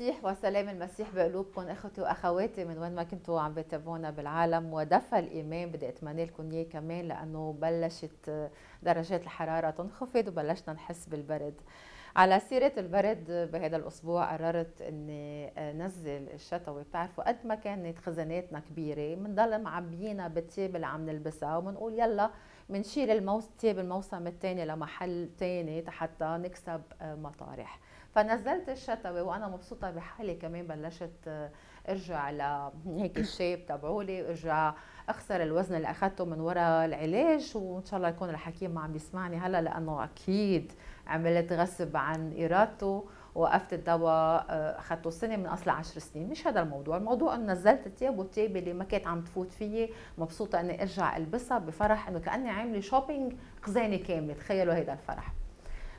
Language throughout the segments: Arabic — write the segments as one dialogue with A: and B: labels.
A: المسيح وسلام المسيح بقلوبكم اخوتي واخواتي من وين ما كنتوا عم بتابعونا بالعالم ودفى الايمان بدي اتمنى لكم اياه كمان لانه بلشت درجات الحراره تنخفض وبلشنا نحس بالبرد على سيرة البرد بهذا الأسبوع قررت إني نزل الشتوي بتعرفوا قد ما كانت خزاناتنا كبيرة بنضل معبيينها بالتياب اللي عم نلبسها وبنقول يلا بنشيل تياب الموسم الثاني لمحل ثاني حتى نكسب مطارح فنزلت الشتوي وانا مبسوطه بحالي كمان بلشت آه، ارجع لهيك هيك الشيب تبعولي ارجع اخسر الوزن اللي اخذته من وراء العلاج وان شاء الله يكون الحكيم ما عم يسمعني هلا لانه اكيد عملت غصب عن ارادته وقفت الدواء آه، اخذته سنه من اصل 10 سنين مش هذا الموضوع الموضوع انه نزلت الثياب والثياب اللي ما كانت عم تفوت فيي مبسوطه اني ارجع البسها بفرح انه كاني عامله شوبينج خزانه كامله تخيلوا هيدا الفرح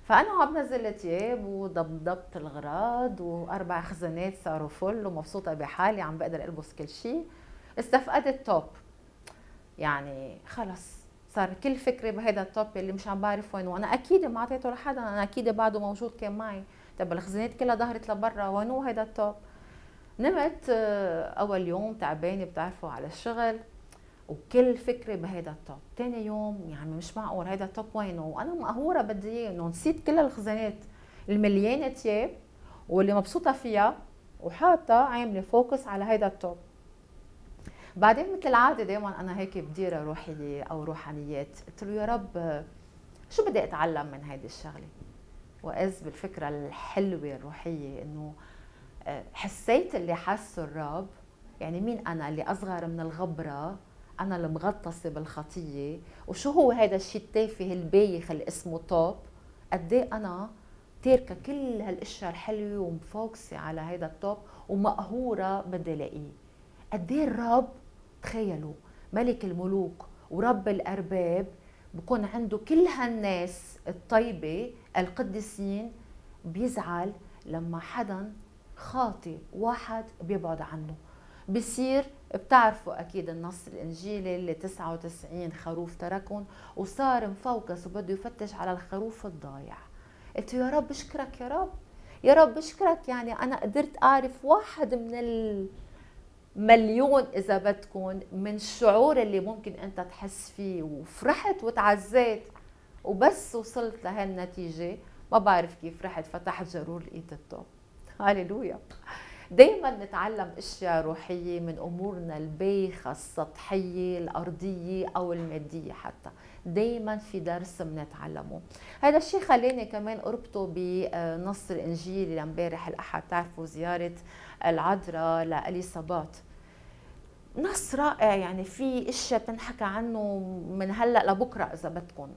A: فانا بنزل الثياب وضبضبت الغراض واربع خزانات صاروا فل ومبسوطه بحالي عم بقدر البس كل شيء استفقدت توب يعني خلص صار كل فكري بهيدا التوب اللي مش عم بعرف وين وانا اكيد ما اعطيته لحدا انا اكيد بعده موجود كان معي طب الخزانات كلها ظهرت لبرا وينو هذا التوب نمت آه، اول يوم تعبانه بتعرفوا على الشغل وكل فكره بهيدا التوب تاني يوم يعني مش معقول هيدا التوب وينه وانا مقهوره بدي اياه انه نسيت كل الخزانات المليانه تياب واللي مبسوطه فيها وحاطه عامله فوكس على هيدا التوب بعدين مثل العاده دائما انا هيك بدير روحيه او روحانيات قلت له يا رب شو بدي اتعلم من هيدي الشغله واذ بالفكره الحلوه الروحيه انه آه، حسيت اللي حسه الرب يعني مين انا اللي اصغر من الغبره انا المغطسه بالخطيه وشو هو هذا الشيء التافه البايخ اللي اسمه توب قد إيه انا تاركه كل هالاشياء الحلوه ومفوكسه على هذا التوب ومقهوره بدي لاقيه قد إيه الرب تخيلوا ملك الملوك ورب الارباب بكون عنده كل هالناس الطيبه القديسين بيزعل لما حدا خاطي واحد بيبعد عنه بصير بتعرفوا اكيد النص الانجيلي اللي 99 خروف تركهم وصار مفوكس وبده يفتش على الخروف الضايع قلت يا رب اشكرك يا رب يا رب اشكرك يعني انا قدرت اعرف واحد من المليون اذا بدكم من الشعور اللي ممكن انت تحس فيه وفرحت وتعزيت وبس وصلت لهالنتيجه ما بعرف كيف رحت فتحت جرور لقيت التوب هاليلويا دائما نتعلم اشياء روحيه من امورنا البايخه السطحيه الارضيه او الماديه حتى دائما في درس بنتعلمه هذا الشيء خلاني كمان اربطه بنص الانجيل لامبارح الاحد تعرفوا زياره العذراء لاليصابات نص رائع يعني في اشياء بتنحكى عنه من هلا لبكره اذا بدكم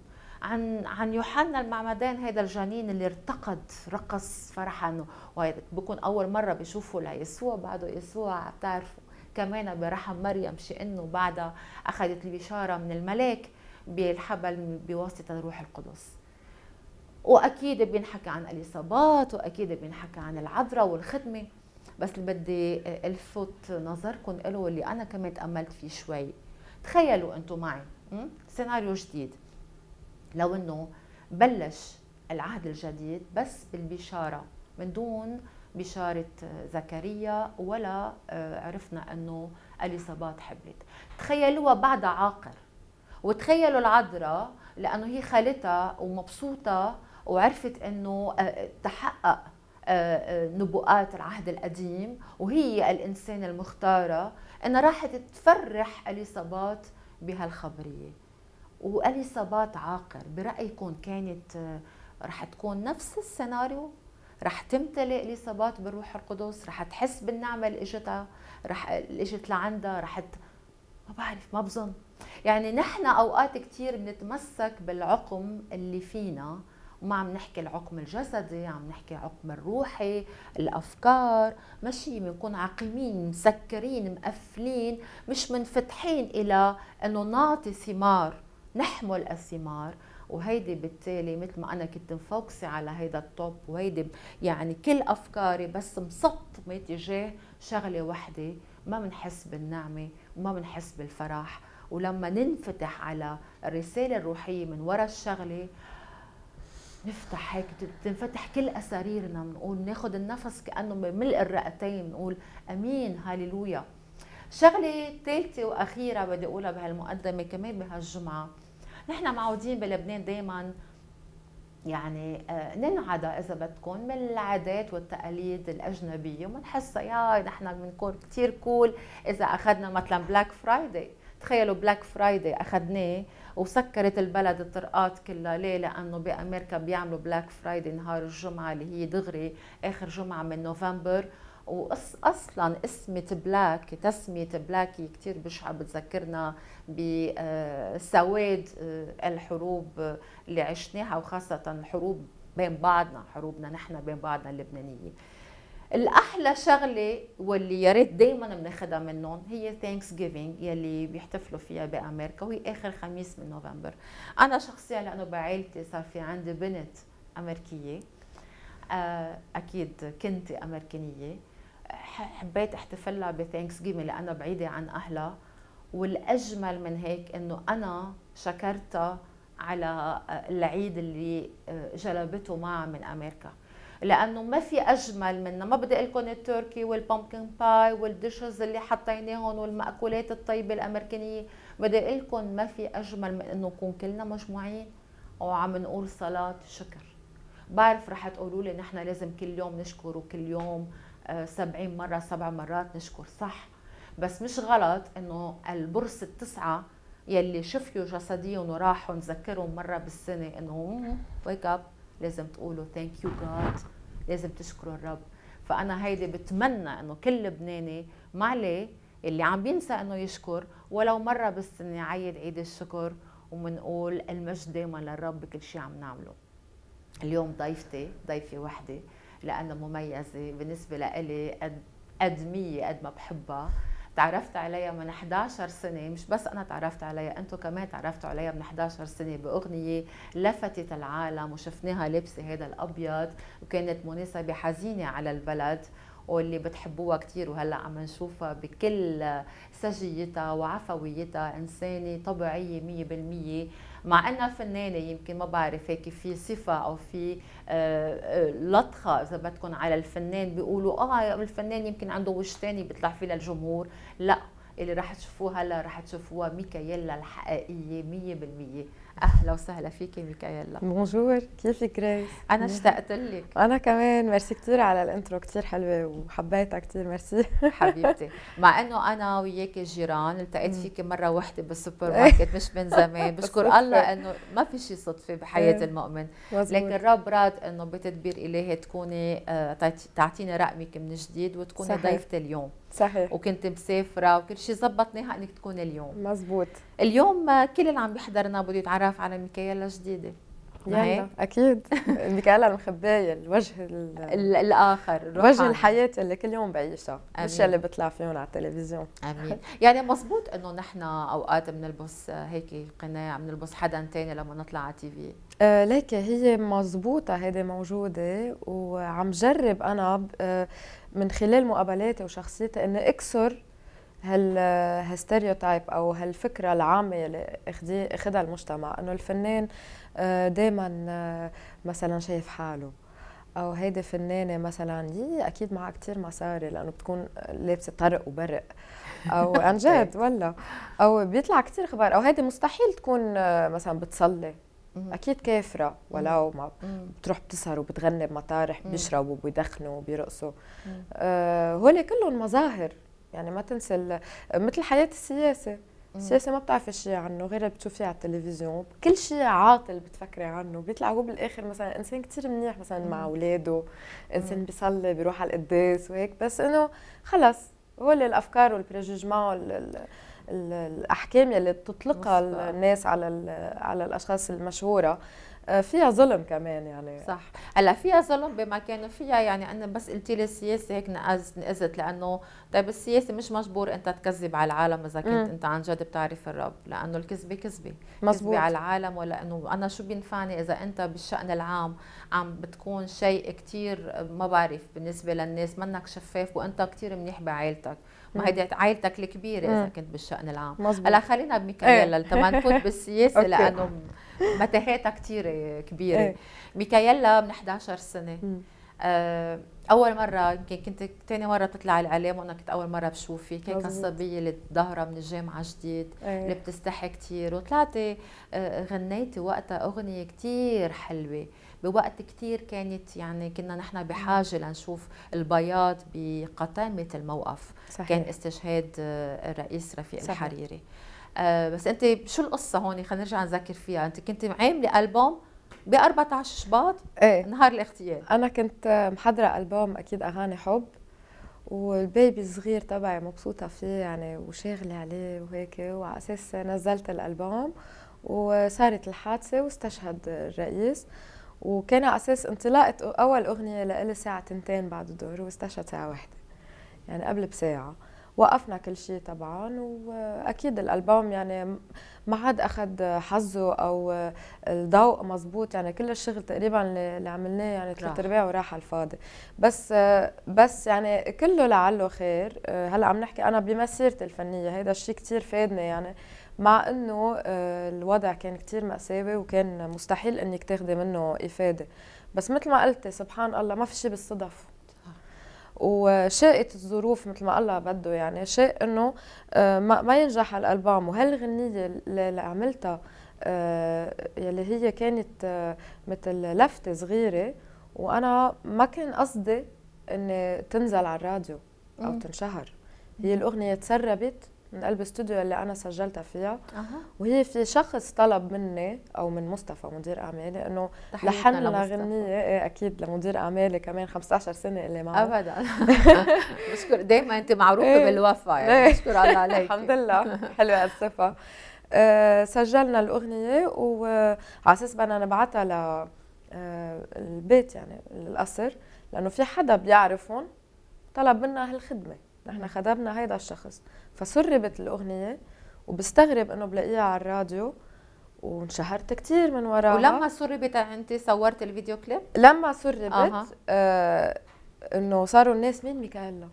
A: عن عن يوحنا المعمدان هذا الجنين اللي ارتقد رقص فرحا وبكون اول مره بيشوفوا ليسوع بعده يسوع بتعرفوا كمان برحم مريم شي انه بعدها اخذت البشاره من الملاك بالحبل بواسطه الروح القدس واكيد بينحكى عن الاصابات واكيد بينحكى عن العذراء والخدمه بس اللي بدي الفت نظركم له اللي انا كمان تاملت فيه شوي تخيلوا انتم معي سيناريو جديد لو انه بلش العهد الجديد بس بالبشاره من دون بشارة زكريا ولا آه، عرفنا أنه أليصابات حبلت تخيلوها بعدها عاقر وتخيلوا العذراء لأنه هي خالتها ومبسوطة وعرفت أنه آه، تحقق آه، نبوءات العهد القديم وهي الإنسانة المختارة أنها راحت تفرح أليصابات بهالخبرية والإصابات عاقر برأيكم كانت آه، رح تكون نفس السيناريو رح تمتلئ الإصابات بالروح القدس رح تحس بالنعمة اللي إجتها رح اللي إجت لعندها رح ت... ما بعرف ما بظن يعني نحن أوقات كثير بنتمسك بالعقم اللي فينا وما عم نحكي العقم الجسدي عم نحكي العقم الروحي الافكار ماشي بنكون عقيمين مسكرين مقفلين مش منفتحين الى انه نعطي ثمار نحمل الثمار وهيدي بالتالي مثل ما انا كنت مفوكسه على هيدا التوب وهيدي يعني كل افكاري بس مسطمه تجاه شغله وحده ما بنحس بالنعمه وما بنحس بالفرح ولما ننفتح على الرساله الروحيه من وراء الشغله نفتح هيك تنفتح كل اساريرنا بنقول ناخذ النفس كانه بملء الرئتين بنقول امين هاليلويا شغله ثالثه واخيره بدي اقولها بهالمقدمه كمان بهالجمعه نحن معودين بلبنان دائما يعني آه، ننعدى اذا بدكم من العادات والتقاليد الاجنبيه ومنحسها يا نحن بنكون كثير كول اذا اخذنا مثلا بلاك فرايداي تخيلوا بلاك فرايداي اخذناه وسكرت البلد الطرقات كلها ليه لانه بامريكا بيعملوا بلاك فرايداي نهار الجمعه اللي هي دغري اخر جمعه من نوفمبر واصلا اسمة بلاك تسمية بلاكي كثير بشعة بتذكرنا بسواد آه، آه، الحروب اللي عشناها وخاصة الحروب بين بعضنا حروبنا نحن بين بعضنا اللبنانية الاحلى شغله واللي يا ريت دائما بناخذها منهم هي ثانكس جيفينج يلي بيحتفلوا فيها بامريكا وهي اخر خميس من نوفمبر انا شخصيا لانه بعائلتي صار في عندي بنت امريكيه آه، اكيد كنت امريكانيه حبيت احتفلها بثانكس جيفن لانها بعيده عن اهلها والاجمل من هيك انه انا شكرتها على آه، العيد اللي آه، جلبته معها من امريكا لانه ما في اجمل من ما بدي اقول لكم التركي والبامكن باي والديشز اللي حطيناهم والمأكولات الطيبه الامريكانيه بدي اقول لكم ما في اجمل من انه نكون كلنا مجموعين وعم نقول صلاه شكر بعرف رح تقولوا لي نحن لازم كل يوم نشكر وكل يوم 70 مره سبع مرات نشكر صح بس مش غلط انه البرص التسعه يلي شفيوا جسديهم وراحوا نذكرهم مره بالسنه انه ويك اب لازم تقولوا ثانك يو جاد لازم تشكروا الرب فانا هيدي بتمنى انه كل لبناني ما عليه اللي عم بينسى انه يشكر ولو مره بالسنه عيد عيد الشكر ومنقول المجد دائما للرب بكل شيء عم نعمله اليوم ضيفتي ضيفه وحده لأنها مميزة بالنسبة لإلي قد قد ما بحبها تعرفت عليها من 11 سنة مش بس أنا تعرفت عليها أنتم كمان تعرفتوا عليها من 11 سنة بأغنية لفتت العالم وشفناها لابسة هذا الأبيض وكانت مناسبة حزينة على البلد واللي بتحبوها كثير وهلا عم نشوفها بكل سجيتها وعفويتها انسانه طبيعيه 100% مع انها فنانه يمكن ما بعرف هيك في صفه او في آه، آه، لطخه اذا بدكم على الفنان بيقولوا اه الفنان يمكن عنده وش ثاني بيطلع فيه للجمهور لا اللي رح تشوفوها هلا رح تشوفوها ميكايلا الحقيقيه 100% اهلا وسهلا فيكي ميكايلا
B: بونجور كيفك ريس؟ انا اشتقت لك انا كمان ميرسي كثير على الانترو كثير حلوه وحبيتها كثير ميرسي
A: حبيبتي مع انه انا وياكي جيران التقيت فيكي مره وحده بالسوبر ماركت مش من زمان بشكر الله انه ما في شيء صدفه بحياه إيه. المؤمن لكن الرب راد انه بتدبير الهي تكوني آه، تعطيني رقمك من جديد وتكوني ضيفتي اليوم صحيح وكنت مسافره وكل شيء زبطناها انك تكون اليوم مزبوط اليوم كل اللي عم بيحضرنا بده يتعرف على ميكايلا جديده
B: يلا اكيد ميكايلا المخبايه الوجه الاخر الروحاني. وجه الحياه اللي كل يوم بعيشها مش اللي بيطلع فيهم على التلفزيون امين
A: يعني مزبوط انه نحن اوقات بنلبس هيك قناع بنلبس حدا ثاني لما نطلع على تي في
B: آه ليك هي مزبوطة هيدي موجودة وعم جرب أنا آه، من خلال مقابلاتي وشخصيتي اني اكسر هال هالستيريوتايب او هالفكره العامه اللي اخذها المجتمع انه الفنان آه، دائما آه، مثلا شايف حاله او هيدي فنانه مثلا يي اكيد معها كثير مصاري لانه بتكون لابسه طرق وبرق او عن جد إيه. والله او بيطلع كثير اخبار او هيدي مستحيل تكون آه، مثلا بتصلي اكيد كافره ولو ما بتروح بتسهر وبتغني بمطارح بيشربوا وبيدخنوا وبيرقصوا أه هول كلهم مظاهر يعني ما تنسى مثل حياه السياسه السياسه ما بتعرفي شيء عنه غير بتشوفيه على التلفزيون كل شيء عاطل بتفكري عنه بيطلع هو بالاخر مثلا انسان كثير منيح مثلا مم. مع اولاده انسان بيصلي بيروح على القداس وهيك بس انه خلص هول الافكار والبريجيجمون الاحكام اللي بتطلقها الناس على على الاشخاص المشهوره آه، فيها ظلم كمان يعني صح
A: هلا فيها ظلم بما كان فيها يعني انا بس قلت لي السياسه هيك نقزت لانه طيب السياسه مش مجبور انت تكذب على العالم اذا كنت انت عن جد بتعرف الرب لانه الكذبه كذبه كذبه على العالم ولا انه انا شو بينفعني اذا انت بالشان العام عم بتكون شيء كثير ما بعرف بالنسبه للناس منك شفاف وانت كثير منيح بعائلتك ما هيدي عائلتك الكبيره اذا كنت بالشان العام هلا خلينا بميكايلا إيه. لتما نفوت بالسياسه لانه متاهاتها كثيره كبيره إيه. ميكايلا من 11 سنه آه، اول مره يمكن كنت ثاني مره تطلع الاعلام وانا كنت اول مره بشوفي كان الصبيه اللي ظاهره من الجامعه جديد أيه. اللي بتستحي كثير وطلعتي آه، غنيتي وقتها اغنيه كثير حلوه بوقت كثير كانت يعني كنا نحن بحاجه لنشوف البياض بقتامه الموقف صحيح. كان استشهاد آه، الرئيس رفيق صحيح. الحريري آه بس انت شو القصه هون خلينا نرجع نذكر فيها انت كنت عامله البوم ب 14 شباط ايه نهار
B: الاغتيال انا كنت آه، محضره البوم اكيد اغاني حب والبيبي الصغير تبعي مبسوطه فيه يعني وشاغله عليه وهيك وعلى اساس نزلت الالبوم وصارت الحادثه واستشهد الرئيس وكان على اساس انطلاقه اول اغنيه لإلي الساعه تنتين بعد الظهر واستشهد ساعه واحده يعني قبل بساعه وقفنا كل شيء طبعا واكيد الالبوم يعني ما عاد اخذ حظه او الضوء مزبوط يعني كل الشغل تقريبا اللي عملناه يعني ثلاث ارباع وراح على الفاضي بس بس يعني كله لعله خير هلا عم نحكي انا بمسيرتي الفنيه هيدا الشيء كثير فادني يعني مع انه الوضع كان كثير مأساوي وكان مستحيل انك تاخذي منه افاده بس مثل ما قلتي سبحان الله ما في شيء بالصدف وشاءت الظروف مثل ما الله بده يعني شاء انه آه، ما ينجح الالبوم وهالغنيه اللي عملتها آه، يلي هي كانت آه، مثل لفته صغيره وانا ما كان قصدي اني تنزل على الراديو او تنشهر هي الاغنيه تسربت من قلب الاستوديو اللي انا سجلتها فيها أه. وهي في شخص طلب مني او من مصطفى مدير اعمالي انه لحن غنيه ايه اكيد لمدير اعمالي كمان 15 سنه اللي معه ابدا بشكر دائما انت معروفه ايه. بالوفا يعني إيه. بشكر الله عليك الحمد لله حلوه الصفه أه سجلنا الاغنيه وعلى اساس بدنا نبعتها ل آه، البيت يعني القصر لانه في حدا بيعرفهم طلب منا هالخدمه نحن خدمنا هيدا الشخص فسربت الاغنيه وبستغرب انه بلاقيها على الراديو وانشهرت كثير من وراها ولما
A: سربت انت صورت الفيديو كليب
B: لما سربت آه. آه انه صاروا الناس مين ميكايلا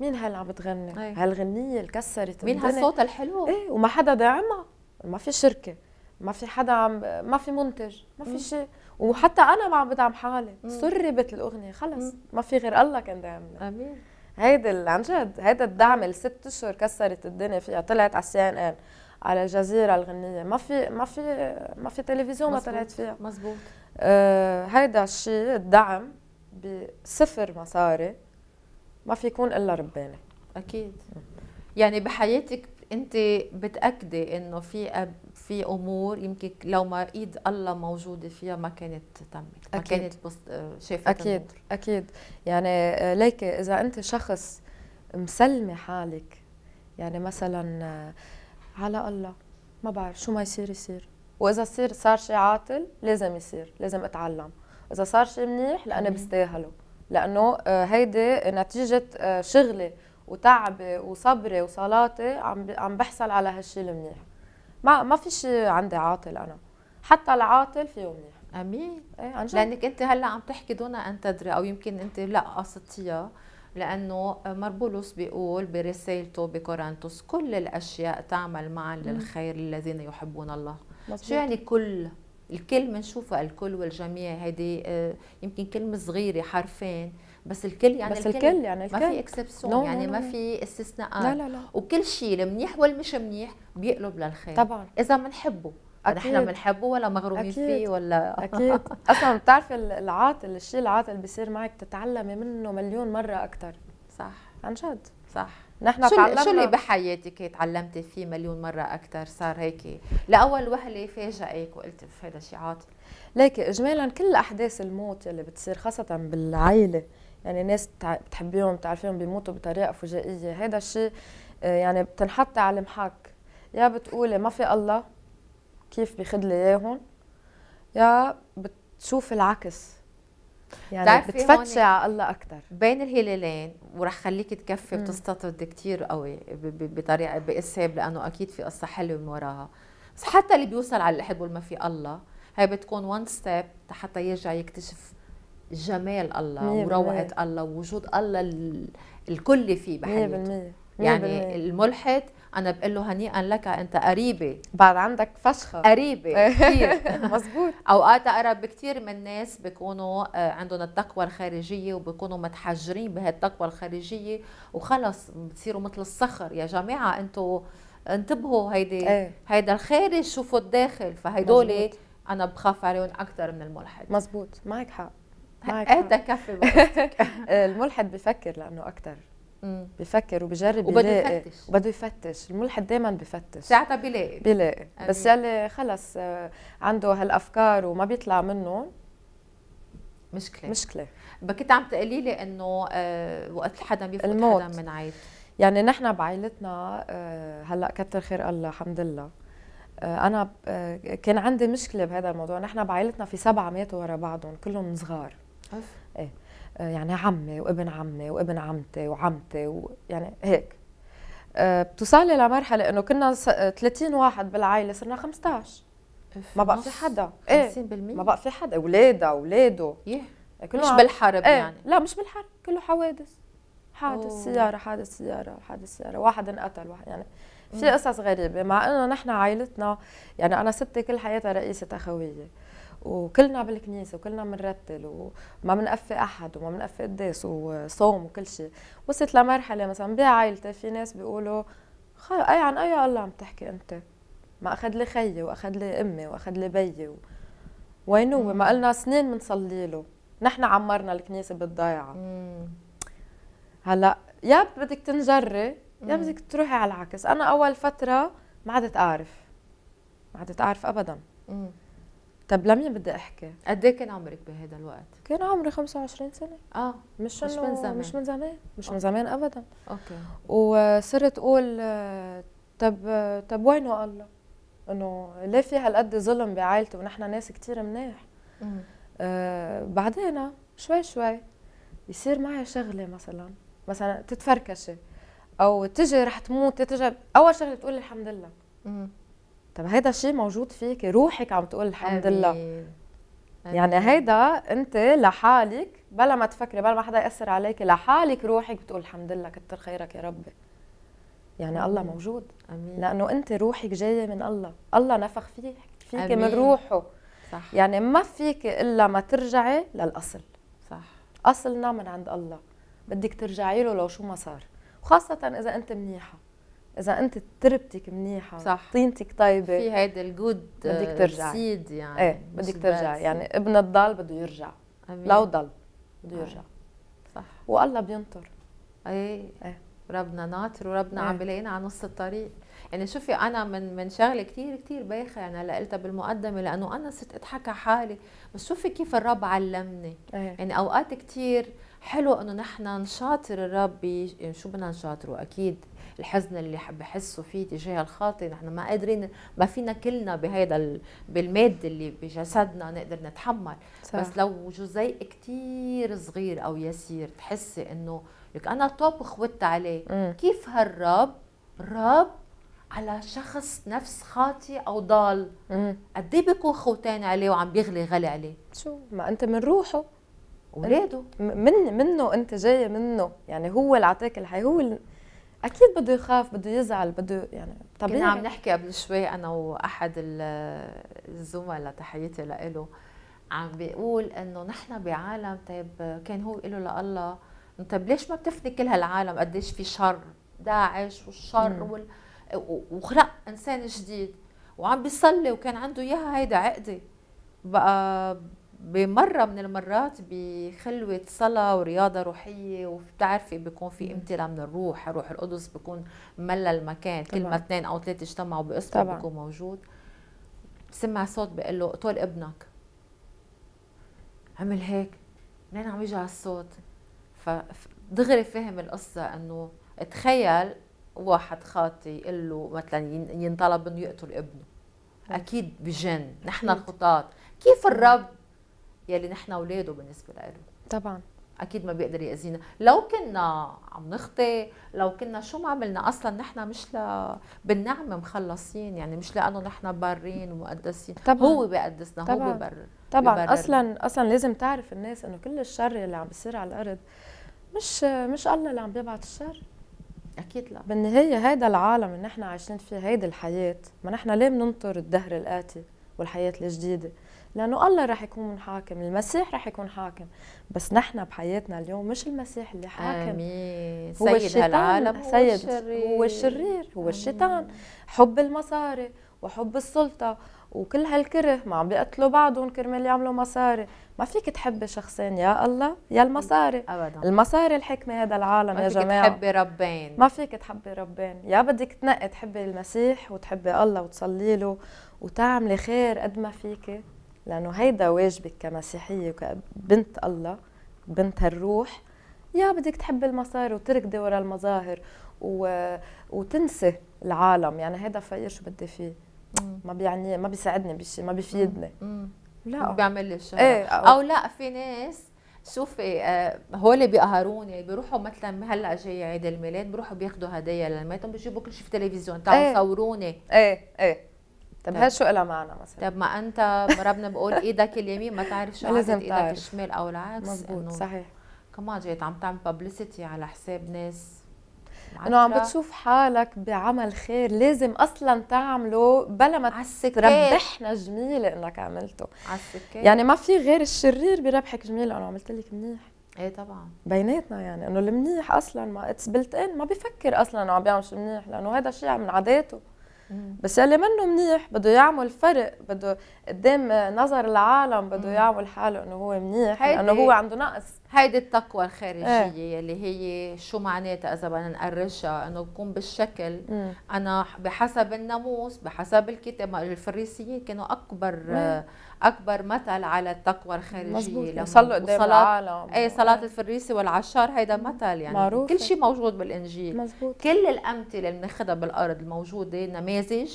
B: مين هل عم بتغني هالغنيه اللي كسرت مين هالصوت الحلو ايه وما حدا داعمها ما في شركه ما في حدا عم ما في منتج ما في شيء وحتى انا ما عم بدعم حالي سربت الاغنيه خلص ما في غير الله كان داعمنا امين هيدا عن جد هيدا الدعم الست اشهر كسرت الدنيا فيها طلعت على السي ان على الجزيره الغنيه ما في ما في ما في تلفزيون ما طلعت فيها مزبوط آه هيدا الشيء الدعم بصفر مصاري ما في يكون الا رباني اكيد يعني بحياتك انت بتاكدي انه في في
A: امور يمكن لو ما ايد الله موجوده فيها ما كانت تمت ما أكيد. كانت
B: آه، شافت اكيد النور. اكيد يعني آه، ليك اذا انت شخص مسلمه حالك يعني مثلا آه، على الله ما بعرف شو ما يصير يصير واذا صير صار شيء عاطل لازم يصير لازم اتعلم اذا صار شيء منيح لانه بستاهله لانه هيدي نتيجه شغلي وتعبي وصبري وصلاتي عم عم بحصل على هالشيء المنيح ما ما في شيء عندي عاطل انا حتى العاطل فيه منيح امين ايه عن جد لانك انت هلا عم
A: تحكي دون ان تدري او يمكن انت لا قصدتيها لانه مربولوس بيقول برسالته بكورنثوس كل الاشياء تعمل معا للخير للذين يحبون الله مزبوط. شو يعني كل الكل بنشوفها الكل والجميع هيدي آه، يمكن كلمه صغيره حرفين بس الكل يعني بس الكل, الكل يعني الكل ما في اكسبسيون no, يعني no, no, ما في استثناءات لا لا لا وكل شيء المنيح والمش منيح بيقلب للخير طبعا اذا بنحبه نحن بنحبه ولا مغرومين أكيد. فيه ولا اكيد
B: اصلا بتعرفي العاطل الشيء العاطل اللي بيصير معك بتتعلمي منه مليون مره اكثر صح عن جد صح
A: نحن شو تعلمنا شو اللي بحياتك تعلمتي فيه مليون مره اكثر صار هيك لاول
B: وهله فاجئك وقلت هذا شيء عاطل ليكي اجمالا كل احداث الموت اللي بتصير خاصه بالعائله يعني ناس بتحبيهم بتعرفيهم بيموتوا بطريقه فجائيه هذا الشيء آه، يعني بتنحط على المحك يا بتقولي ما في الله كيف بيخد لي اياهم يا بتشوف العكس يعني بتفتشي على
A: الله اكثر بين الهلالين ورح خليك تكفي وتستطرد كثير قوي بطريقه باسهاب لانه اكيد في قصه حلوه من وراها بس حتى اللي بيوصل على اللي وما ما في الله هي بتكون وان ستيب حتى يرجع يكتشف جمال الله وروعه الله ووجود الله الكل فيه بحياته يعني الملحد انا بقول له هنيئا لك انت قريبه بعد عندك فشخه قريبه كثير مزبوط اوقات اقرب بكثير من الناس بيكونوا آه، عندهم التقوى الخارجيه وبيكونوا متحجرين بهالتقوى الخارجيه وخلص بتصيروا مثل الصخر يا جماعه انتوا انتبهوا هيدي ايه. هيدا الخارج شوفوا
C: الداخل فهدول
B: انا بخاف عليهم اكثر من الملحد مزبوط معك حق هاتا آه، كفي آه، الملحد بفكر لانه اكثر بفكر وبجرب وبده يفتش وبده يفتش الملحد دائما بفتش ساعتها بيلاقي بيلاقي بس يلي خلص آه، عنده هالافكار وما بيطلع منهم مشكله مشكله بكيت عم تقولي لي انه وقت حدا بيفوت الموت. حدا من عيد يعني نحن بعائلتنا هلا كتر خير الله الحمد لله انا كان عندي مشكله بهذا الموضوع نحن بعائلتنا في سبعه ماتوا ورا بعضهم كلهم صغار اف إيه آه، يعني عمي وابن عمي وابن عمتي وعمتي ويعني هيك آه، بتوصلي لمرحلة إنه كنا 30 آه، واحد بالعائلة صرنا 15 إيه، ما بقى في حدا ايه 50% ما بقى في حدا اولادها اولاده إيه. إيه، مش عم. بالحرب ايه. يعني لا مش بالحرب كله حوادث
C: حادث سياره
B: حادث سياره حادث سياره واحد انقتل واحد يعني في قصص غريبه مع انه نحن عائلتنا يعني انا ستي كل حياتها رئيسه اخويه وكلنا بالكنيسة وكلنا بنرتل وما بنقفي أحد وما بنقفي قداس وصوم وكل شيء وصلت لمرحلة مثلا بعائلتي في ناس بيقولوا خي أي عن أي الله عم تحكي أنت ما أخذ لي خيي وأخذ لي أمي وأخذ لي بيي و... هو ما قلنا سنين بنصلي له نحن عمرنا الكنيسة بالضيعة هلا يا بدك تنجري يا بدك تروحي على العكس أنا أول فترة ما عدت أعرف ما عدت أعرف أبداً مم. طب لمين بدي احكي؟ قد ايه كان عمرك بهذا الوقت؟ كان عمري 25 سنة اه مش مش من زمان مش من زمان مش أوكي. من زمان ابدا اوكي وصرت اقول طب طب وينه الله؟ انه ليه في هالقد ظلم بعائلتي ونحن ناس كثير منيح آه بعدين شوي شوي يصير معي شغله مثلا مثلا تتفركشي او تجي رح تموت تجي اول شغله تقول الحمد لله مم. طب هيدا الشيء موجود فيك روحك عم تقول الحمد لله أمين. يعني هيدا انت لحالك بلا ما تفكري بلا ما حدا ياثر عليك لحالك روحك بتقول الحمد لله كتر خيرك يا ربي يعني أمين. الله موجود أمين. لانه انت روحك جايه من الله الله نفخ فيك فيك أمين. من روحه صح. يعني ما فيك الا ما ترجعي للاصل صح اصلنا من عند الله بدك ترجعي له لو شو ما صار وخاصه اذا انت منيحه اذا انت تربتك منيحه صح طينتك طيبه في هيدا الجود آه، بدك ترجع سيد يعني ايه بدك ترجع يعني ابنها ضل بده يرجع أمين. لو ضل بده آه، يرجع آه. صح والله بينطر ايه ايه ربنا
A: ناطر وربنا ايه. عم بلاقينا على نص الطريق يعني شوفي انا من من شغله كثير كثير بايخه يعني هلا قلتها بالمقدمه لانه انا صرت اضحك على حالي بس شوفي كيف الرب علمني ايه. يعني اوقات كثير حلو انه نحن نشاطر الرب يعني شو بدنا نشاطره اكيد الحزن اللي بحسه فيه تجاه الخاطي نحن ما قادرين ما فينا كلنا بهيدا بالماده اللي بجسدنا نقدر نتحمل صح. بس لو جزيء كتير صغير او يسير تحسي انه لك انا طوب خوت عليه م. كيف هالرب رب على شخص نفس خاطي او ضال
B: قد ايه بيكون خوتان عليه وعم بيغلي غلي عليه شو ما انت من روحه ولاده من منه انت جايه منه يعني هو اللي عطاك الحياه هو اللي اكيد بده يخاف بده يزعل بده يعني طبيعي كنا يعني عم نحكي قبل شوي انا واحد
A: الزملاء تحياتي لإله عم بيقول انه نحن بعالم طيب كان هو له لله طيب ليش ما بتفني كل هالعالم قديش في شر داعش والشر وال... وخلق انسان جديد وعم بيصلي وكان عنده اياها هيدا عقده بقى بمرة من المرات بخلوة صلاة ورياضة روحية وبتعرفي بيكون في امتلاء من الروح روح القدس بيكون ملى المكان كل ما اثنين أو ثلاثة اجتمعوا باسمه بيكون موجود سمع صوت بيقول له اقتل ابنك عمل هيك منين عم يجي الصوت فدغري فهم القصة انه تخيل واحد خاطي يقول له مثلا ينطلب انه يقتل ابنه اكيد بجن نحن الخطاط كيف الرب يلي نحن اولاده بالنسبه له طبعا اكيد ما بيقدر ياذينا لو كنا عم نخطي لو كنا شو ما عملنا اصلا نحن مش ل... بالنعمه مخلصين يعني مش لانه نحن بارين ومقدسين طبعا. هو بيقدسنا طبعا. هو بيبرر طبعا بيبرر.
B: اصلا اصلا لازم تعرف الناس انه كل الشر اللي عم بيصير على الارض مش مش الله اللي عم بيبعث الشر اكيد لا بالنهايه هيدا العالم اللي نحن عايشين فيه هيدي الحياه ما نحن ليه بننطر الدهر الاتي والحياه الجديده لانه الله رح يكون حاكم المسيح رح يكون حاكم بس نحن بحياتنا اليوم مش المسيح اللي حاكم آمين. هو سيد هالعالم سيد هو الشرير هو, الشرير. هو الشيطان حب المصاري وحب السلطه وكل هالكره ما عم بيقتلوا بعضهم كرمال يعملوا مصاري ما فيك تحبي شخصين يا الله يا المصاري ابدا المصاري الحكمه هذا العالم يا جماعه ما فيك تحبي ربين ما فيك تحبي ربين يا بدك تنقي تحبي المسيح وتحبي الله وتصلي له وتعملي خير قد ما فيكي لأنه هيدا واجبك كمسيحية وكبنت الله بنت هالروح يا بدك تحبي المصاري وتركضي ورا المظاهر و... وتنسي العالم يعني هيدا فقير شو بدي فيه ما بيعني ما بيساعدني بشيء ما بيفيدني لا بيعمل لي شغل ايه أو,
A: او لا في ناس شوفي آه، هول بيقهروني بيروحوا مثلا هلا جاي عيد الميلاد بيروحوا بياخذوا هدايا للميت بيجيبوا كل شيء في التلفزيون تعالوا ايه صوروني ايه ايه طب لها معنى مثلا طب ما انت ربنا بقول ايدك اليمين ما شو لازم ايدك الشمال او العكس مظبوط صحيح كمان جيت عم تعمل ببليستي على حساب ناس انه عم بتشوف
B: حالك بعمل خير لازم اصلا تعمله بلا ما تربحنا جميله انك عملته عالسكات. يعني ما في غير الشرير بربحك جميله انا عملت لك منيح ايه طبعا بيناتنا يعني انه المنيح اصلا ما اتس ان ما بفكر اصلا انه عم بيعمل شيء منيح لانه هذا شيء من عاداته Mm. بس اللي منه منيح بده يعمل فرق بده قدام نظر العالم بده mm. يعمل حاله انه هو منيح لانه هو عنده
A: نقص هيدي
B: التقوى الخارجيه
A: إيه. اللي هي شو
B: معناتها اذا بدنا نقرشها
A: انه تكون بالشكل مم. Mm. انا بحسب الناموس بحسب الكتاب الفريسيين كانوا اكبر مم. اكبر مثل على التقوى الخارجيه وصلوا قدام العالم اي صلاه الفريسه والعشار هيدا مثل يعني معروفة. كل شيء موجود بالانجيل مزبوط. كل الامثله اللي بناخذها بالارض الموجوده نماذج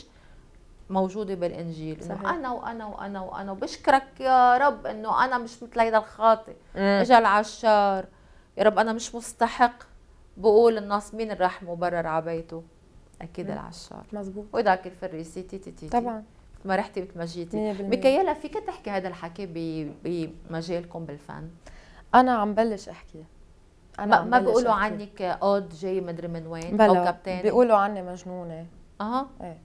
A: موجوده بالانجيل صحيح. انا وانا وانا وانا وبشكرك يا رب انه انا مش مثل هيدا الخاطئ اجى العشار يا رب انا مش مستحق بقول الناس مين راح مبرر على بيته اكيد مم. العشار مزبوط وذاك الفريسي تي تي تي, تي. طبعا ما رحتي مثل ما جيتي مكيالا فيك تحكي هذا الحكي بمجالكم بالفن
B: انا عم بلش احكي انا ما, ما بيقولوا عنك
A: اود جاي مدري من وين بلا. او كابتن بيقولوا
B: عني مجنونه اها ايه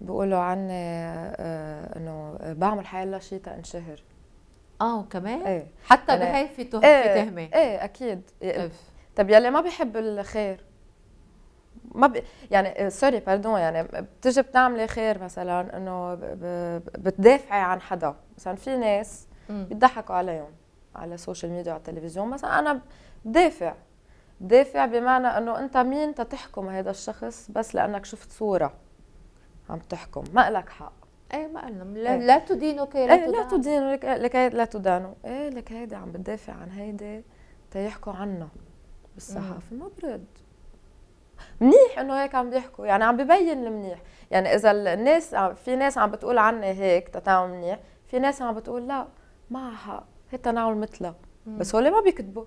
B: بيقولوا عني آه انه بعمل حالي شيء تنشهر اه وكمان ايه حتى بهي يعني في إيه، تهمه ايه اكيد طب يلي ما بيحب الخير ما ب... يعني سوري آه، باردون يعني آه، بتجي بتعملي خير مثلا انه بتدافعي عن حدا مثلا في ناس بيضحكوا عليهم على السوشيال ميديا وعلى التلفزيون مثلا انا بدافع بدافع بمعنى انه انت مين تتحكم هذا الشخص بس لانك شفت صوره عم تحكم ما لك حق ايه ما قلنا لا, ايه. لا
A: تدينوا كي لا, ايه لا تدينوا
B: لك, لا تدانوا ايه لك هيدا عم بتدافع عن هيدي تيحكوا عنا بالصحافه ما برد منيح انه هيك عم بيحكوا يعني عم ببين المنيح يعني اذا الناس في ناس عم بتقول عني هيك تتعامل منيح في ناس عم بتقول لا معها حق هي تناول مثلها بس هول ما بيكتبوا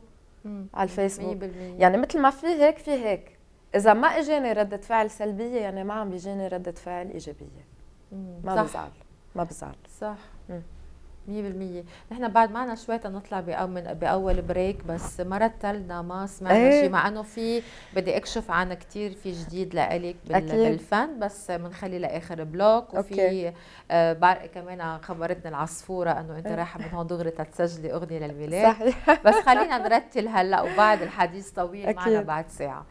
B: على الفيسبوك يعني مثل ما في هيك في هيك اذا ما اجاني رده فعل سلبيه يعني ما عم بيجيني رده فعل ايجابيه ما بزعل ما بزعل
A: صح 100% نحن بعد معنا شوي تنطلع باول بريك بس ما رتلنا ما سمعنا ايه. شيء مع انه في بدي اكشف عن كثير في جديد لإلك بالفن بس بنخلي لاخر بلوك وفي آه كمان خبرتنا العصفوره انه انت إيه. رايحه من هون دغري تسجلي اغنيه للميلاد صحيح بس خلينا نرتل هلا وبعد الحديث طويل أكيد. معنا بعد
B: ساعه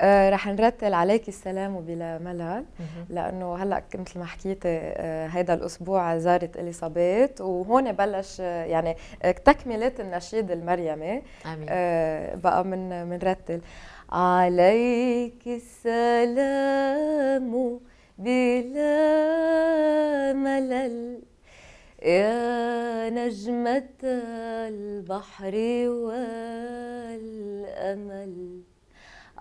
B: آه، رح نرتل عليك السلام بلا ملل لانه هلا مثل ما حكيت هذا آه، هيدا الاسبوع زارت اليصابات وهون بلش آه، يعني تكمله النشيد المريمي
C: امين بقى من منرتل عليك السلام بلا ملل يا نجمة البحر والأمل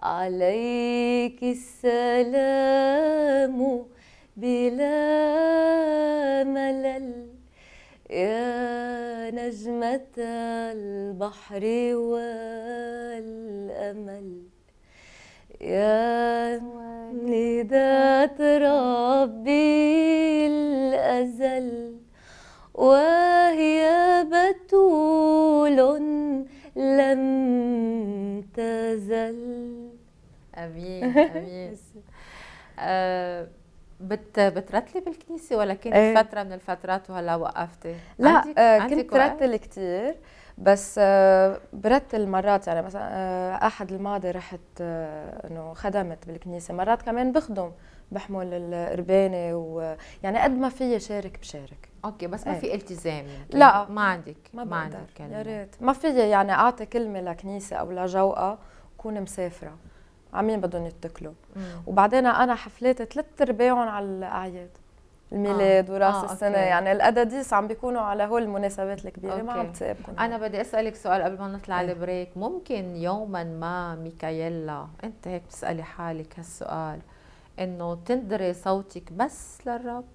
C: عليك السلام بلا ملل يا نجمة البحر والأمل يا نداة ربي
A: آه، بت بترتلي بالكنيسه ولا كانت ايه. فتره من الفترات وهلا وقفتي؟ لا آه كنت برتل
B: كثير بس آه برتل مرات يعني مثلا آه احد الماضي رحت آه انه خدمت بالكنيسه مرات كمان بخدم بحمل القربانه ويعني قد ما فيي شارك بشارك اوكي بس ما ايه. في التزام يعني لا ما عندك ما, ما عندك يا ريت ما فيي يعني اعطي كلمه لكنيسه او لجوقه كون مسافره عمين بدهم يتكلوا وبعدين انا حفلاتي ثلاث ارباعهم على الاعياد
C: الميلاد آه. وراس آه، السنه أوكي.
B: يعني الاداديس عم بيكونوا على هول المناسبات الكبيره أوكي. ما عم تسابقهم انا بدي اسالك سؤال قبل ما
A: نطلع أيه. البريك ممكن يوما ما ميكايلا انت هيك بتسالي حالك هالسؤال انه تندري صوتك بس للرب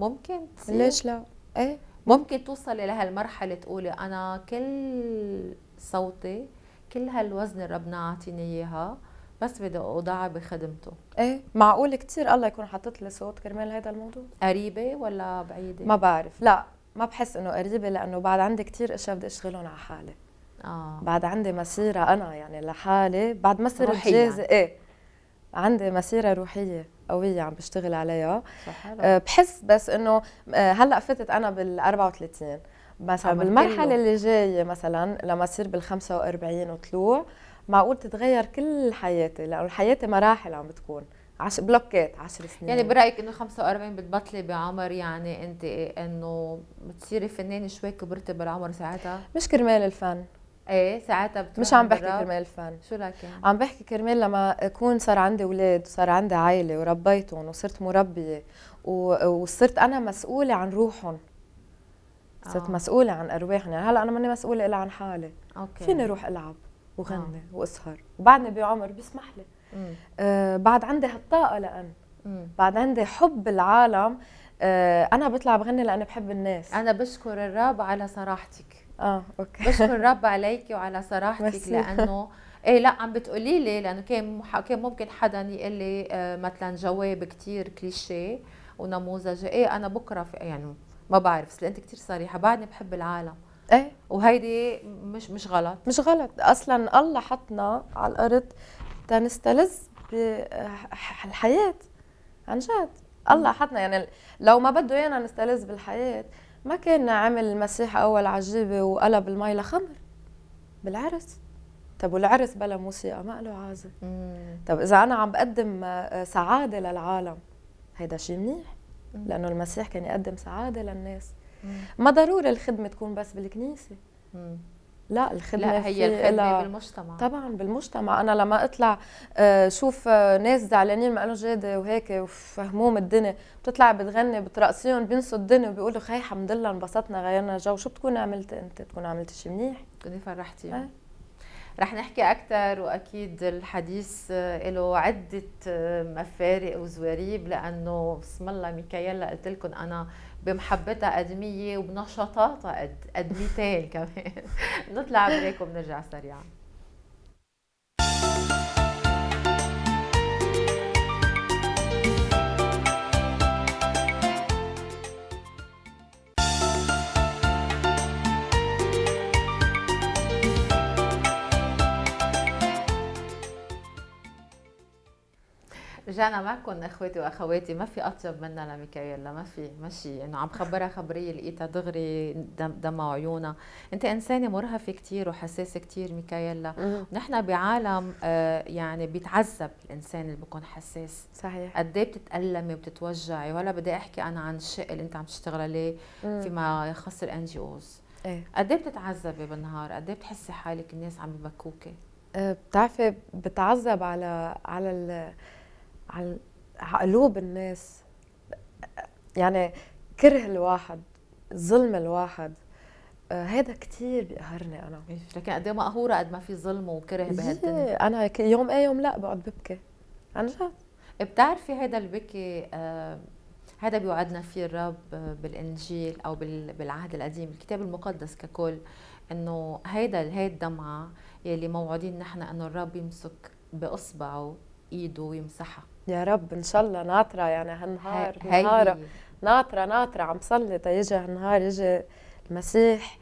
A: ممكن تصير؟ ليش لا ايه ممكن توصلي لهالمرحله تقولي انا كل صوتي كل هالوزن الرب عاطيني اياها بس بدي اوضعها بخدمته
B: ايه معقول كثير الله يكون حاطط لي صوت كرمال هذا الموضوع قريبه ولا بعيده ما بعرف لا ما بحس انه قريبه لانه بعد عندي كثير اشياء بدي اشتغلهم على حالي آه. بعد عندي مسيره انا يعني لحالي بعد ما صرت جاهزه يعني. ايه عندي مسيره روحيه قويه عم بشتغل عليها أه بحس بس انه آه، هلا فتت انا بال 34 مثلا بالمرحله اللي جايه مثلا لما اصير بال 45 وطلوع معقول تتغير كل حياتي لانه حياتي مراحل عم بتكون عش... بلوكات 10 سنين يعني برايك
A: انه 45 بتبطلي بعمر يعني انت انه بتصيري فنانه شوي كبرتي بالعمر ساعتها
B: مش كرمال الفن ايه ساعتها بتروح مش عم بحكي كرمال الفن شو لك يعني؟ عم بحكي كرمال لما اكون صار عندي اولاد وصار عندي عائله وربيتهم وصرت مربيه و... وصرت انا مسؤوله عن روحهم صرت آه. مسؤوله عن ارواحهم يعني هلا انا ماني مسؤوله الا عن حالي اوكي فيني اروح العب وغنى آه. واسهر وبعدني بعمر بيسمح لي آه بعد عندي هالطاقه لان مم. بعد عندي حب العالم آه انا بطلع بغني لاني بحب الناس انا بشكر الرب على صراحتك اه اوكي بشكر الرب عليك وعلى
A: صراحتك لانه ايه لا عم بتقولي لي لانه كان كان ممكن حدا يقول لي آه مثلا جواب كثير كليشيه ونموذجي ايه انا بكره في يعني ما بعرف بس انت كثير صريحه بعدني بحب العالم ايه وهيدي مش مش غلط مش
B: غلط اصلا الله حطنا على الارض تنستلذ بالحياه عن جد الله حطنا يعني لو ما بده ايانا نستلذ بالحياه ما كان عمل المسيح اول عجيبه وقلب المي لخمر بالعرس طب والعرس بلا موسيقى ما له عازف طب اذا انا عم بقدم آه، سعاده للعالم هيدا شيء منيح لانه المسيح كان يقدم سعاده للناس ما ضروري الخدمه تكون بس بالكنيسه لا الخدمه لا هي الخدمه إلا بالمجتمع طبعا بالمجتمع انا لما اطلع آه، شوف آه، ناس زعلانين ما قالوا جاده وهيك وفهموم الدنيا بتطلع بتغني بترقصيهم بينسوا الدنيا وبيقولوا خي الحمد لله انبسطنا غيرنا جو شو بتكون عملت انت بتكون عملت شيء منيح تكوني فرحتي أه؟ رح نحكي أكثر وأكيد الحديث له آه، عدة
A: مفارق وزواريب لأنه بسم الله ميكايلا قلت لكم أنا بمحبتها قد 100 وبنشاطاتها قد 200 كمان نطلع بريك وبنرجع سريعا رجعنا معكم اخواتي واخواتي ما في اطيب منها لميكايلا ما في ماشي انه عم خبرها خبريه لقيتها دغري دمع عيونها انت انسانه مرهفه كثير وحساسه كثير ميكايلا ونحن بعالم آه، يعني بيتعذب الانسان اللي بيكون حساس صحيح قد ايه بتتالمي وبتتوجعي وهلا بدي احكي انا عن الشق اللي انت عم تشتغل عليه فيما يخص الان جي اوز قد ايه بتتعذبي بالنهار قد ايه بتحسي حالك
B: الناس عم يبكوكي آه، بتعرفي بتعذب على على على قلوب الناس يعني كره الواحد ظلم الواحد آه، هذا كثير بيقهرني انا لكن قد إيه ما
A: قهوره قد ما في ظلم وكره بهالدنيا
B: انا يوم ايه يوم لا بقعد ببكي عن جد
A: إيه، بتعرفي هذا البكي آه بيوعدنا فيه الرب آه، بالانجيل او بالعهد القديم الكتاب المقدس ككل انه هيدا هي الدمعه
B: يلي موعودين نحن انه الرب يمسك باصبعه ايده ويمسحها يا رب ان شاء الله ناطره يعني هالنهار نهاره ناطره ناطره عم صلي تيجي طيب، هالنهار يجي المسيح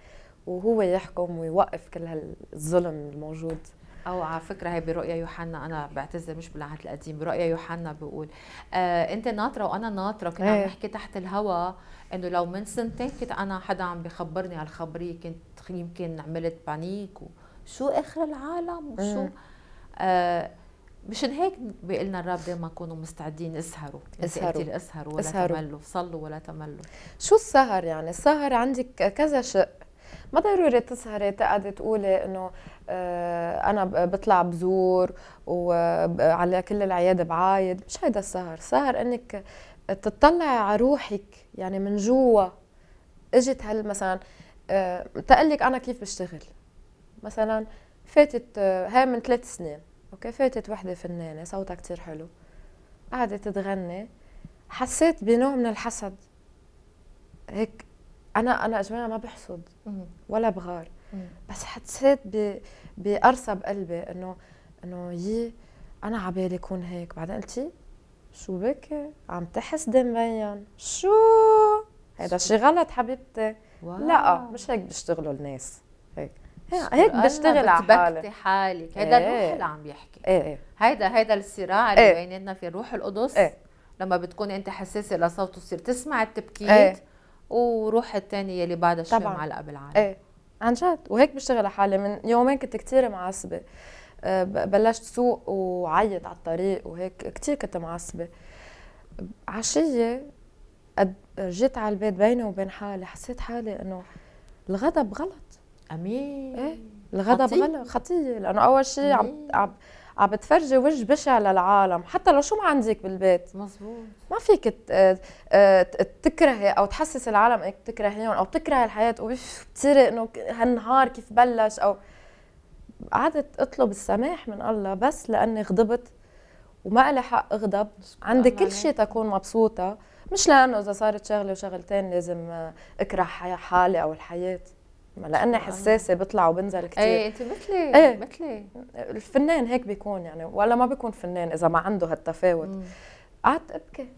B: وهو يحكم ويوقف كل هالظلم الموجود
A: او على فكره هي برؤيا يوحنا انا بعتذر مش بالعهد القديم برؤيا يوحنا بيقول آه انت ناطره وانا ناطره كنا عم نحكي إيه. تحت الهوا انه لو من سنتين كنت انا حدا عم بخبرني على الخبريه كنت يمكن عملت بانيك وشو اخر العالم وشو إيه. آه مشان هيك بيقلنا الرب دائما كونوا مستعدين اسهروا يعني اسهروا اسهروا ولا اسهروا. تملوا صلوا ولا تملوا
B: شو السهر يعني السهر عندك كذا شق ما ضروري تسهري تقعدي تقولي انه آه، انا بطلع بزور وعلى كل العياده بعايد مش هيدا السهر سهر انك تطلعي على روحك يعني من جوا اجت هل مثلا آه، تقلك انا كيف بشتغل مثلا فاتت آه، هاي من ثلاث سنين اوكي فاتت وحده فنانه صوتها كتير حلو قعدت تغني حسيت بنوع من الحسد هيك انا انا يا ما بحسد ولا بغار بس حسيت بقرصة بقلبي انه انه يي انا عبالي كون هيك بعدين قلت شو بك عم تحسدي مبين شو هذا شي غلط حبيبتي واو. لا مش هيك بيشتغلوا الناس هيك بشتغل على
A: حالي حالك هيدا ايه. الروح اللي عم يحكي ايه ايه. هيدا هيدا الصراع إيه. اللي ايه. بيننا في الروح القدس ايه. لما بتكون انت حساسه لصوته تصير تسمع التبكيت ايه.
B: وروح الثانيه اللي بعدها شوي معلقه بالعالم ايه عن جد وهيك بشتغل على حالي من يومين كنت كثير معصبه آه، بلشت سوق وعيط على الطريق وهيك كثير كنت معصبه عشيه جيت على البيت بيني وبين حالي حسيت حالي انه الغضب غلط امين ايه الغضب غلط خطيه لانه اول شيء عم عم عم بتفرجي وجه بشع للعالم حتى لو شو ما عندك بالبيت مزبوط ما فيك آه، آه، تكرهي او تحسس العالم انك تكرهيهم او تكرهي الحياه وبتصيري انه هالنهار كيف بلش او قعدت اطلب السماح من الله بس لاني غضبت وما لي حق اغضب عندي كل شيء تكون مبسوطه مش لانه اذا صارت شغله وشغلتين لازم آه، اكره حالي او الحياه لان نعم. حساسه بطلع وبنزل كثير ايه انت مثلي ايه مثلي الفنان هيك بيكون يعني ولا ما بيكون فنان اذا ما عنده هالتفاوت قعدت ابكي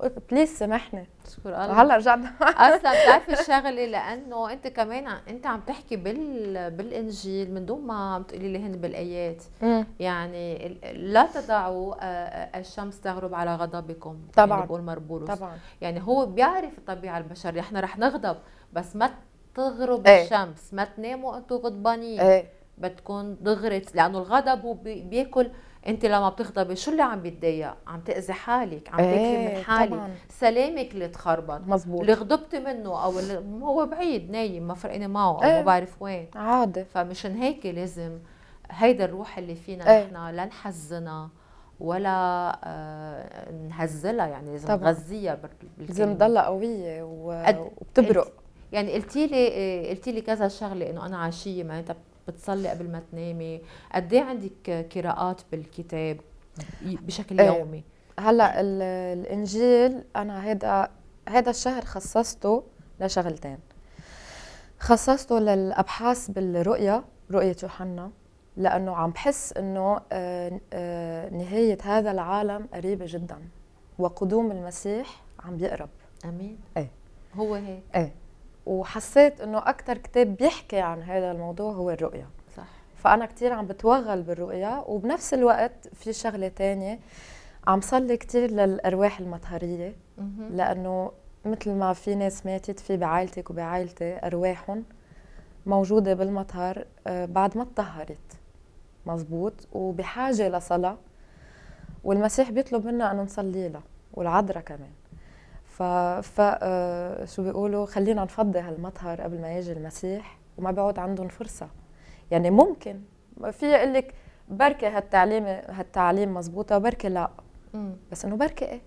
B: قلت بليز سامحني شكرا الله هلا رجعت اصلا بتعرفي
A: الشغله لانه انت كمان انت عم تحكي بال بالانجيل من دون ما عم تقولي لي هن بالايات مم. يعني لا تضعوا آه، آه، الشمس تغرب على غضبكم يعني طبعا يعني بقول مربولوس طبعا يعني هو بيعرف الطبيعه البشريه احنا رح نغضب بس ما تغرب ايه. الشمس ما تناموا انتوا غضبانين ايه. بتكون دغري لانه الغضب هو بياكل انت لما بتغضبي شو اللي عم بيتضايق؟ عم تاذي حالك عم تاكلي ايه. من حالك طبعاً. سلامك اللي
B: تخربط مزبوط
A: اللي غضبتي منه او اللي هو بعيد نايم ما فرقني معه او ايه. ما بعرف وين عادي فمشان هيك لازم هيدا الروح اللي فينا ايه. نحن لا نحزنها ولا آه، نهزلها يعني لازم نغذيها لازم تضلها
B: قويه و... وبتبرق
A: يعني قلتي لي قلتي لي كذا شغله انه انا عشيه معناتها بتصلي قبل ما تنامي قد ايه عندك قراءات بالكتاب بشكل إيه، يومي
B: هلا الانجيل انا هذا هذا الشهر خصصته لشغلتين خصصته للابحاث بالرؤيا رؤيه يوحنا لانه عم بحس انه آه، آه، نهايه هذا العالم قريبه جدا وقدوم المسيح عم بيقرب امين ايه هو هيك ايه وحسيت انه اكثر كتاب بيحكي عن هذا الموضوع هو الرؤيه صح فانا كثير عم بتوغل بالرؤيه وبنفس الوقت في شغله ثانيه عم صلي كثير للارواح المطهريه لانه مثل ما في ناس ماتت في بعائلتك وبعائلتي ارواحهم موجوده بالمطهر آه، بعد ما تطهرت مزبوط وبحاجه لصلاه والمسيح بيطلب منا انه نصلي لها والعذراء كمان ف آه، شو بيقولوا خلينا نفضي هالمطهر قبل ما يجي المسيح وما بيعود عندهم فرصه يعني ممكن في اقول لك بركي هالتعليم هالتعليم مزبوطة بركي لا بس انه بركي ايه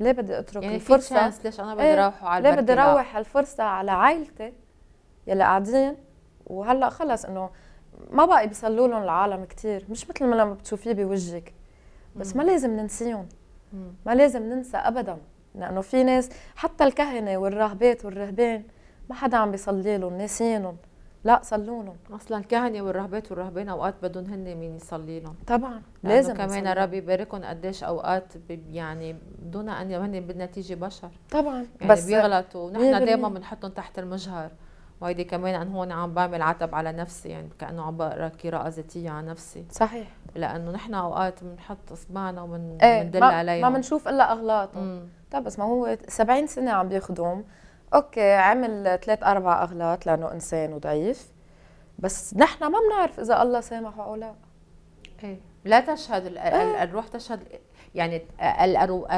B: ليه بدي اترك يعني الفرصه ليش انا بدي ايه؟ على ليه بدي اروح هالفرصه على عائلتي يلي قاعدين وهلا خلص انه ما بقى بيصلوا لهم العالم كثير مش مثل ما لما بتشوفيه بوجهك بس ما لازم ننسيهم ما لازم ننسى ابدا لانه في ناس حتى الكهنه والراهبات والرهبان ما حدا عم بيصلي لهم ناسينهم لا صلوا لهم اصلا الكهنه
A: والرهبات والرهبان اوقات بدهم هن مين يصلي لهم
B: طبعا لازم كمان
A: ربي يباركهم قديش اوقات يعني دون ان هن بالنتيجه بشر
B: طبعا يعني بس بيغلطوا
A: ونحن دائما بنحطهم تحت المجهر وهيدي كمان عن هون عم بعمل عتب على نفسي يعني كانه عم بقرا قراءه ذاتيه على نفسي صحيح لانه نحن اوقات بنحط اصبعنا إيه، وبندل ايه عليهم ما
B: بنشوف الا اغلاطهم طب بس ما هو 70 سنه عم بيخدم اوكي عمل ثلاث اربع اغلاط لانه انسان وضعيف بس نحن ما بنعرف اذا الله سامحه او لا ايه لا تشهد إيه. الروح تشهد
A: يعني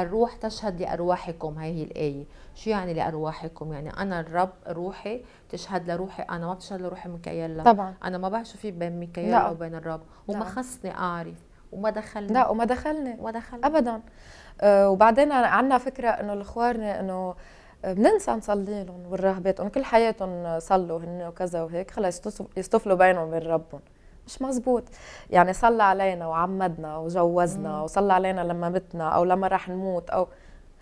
A: الروح تشهد لارواحكم هي هي الايه شو يعني لارواحكم يعني انا الرب روحي تشهد لروحي انا ما بتشهد لروحي ميكايلا طبعا انا ما بعرف شو في
B: بين ميكايلا وبين الرب وما نعم. خصني اعرف وما دخلني لا وما دخلني وما دخلني ابدا أه وبعدين عندنا فكره انه الاخوان انه بننسى نصلي لهم والراهبات انه كل حياتهم صلوا هن وكذا وهيك خلص يصطفلوا بينهم وبين ربهم مش مزبوط يعني صلى علينا وعمدنا وجوزنا وصلى علينا لما متنا او لما راح نموت او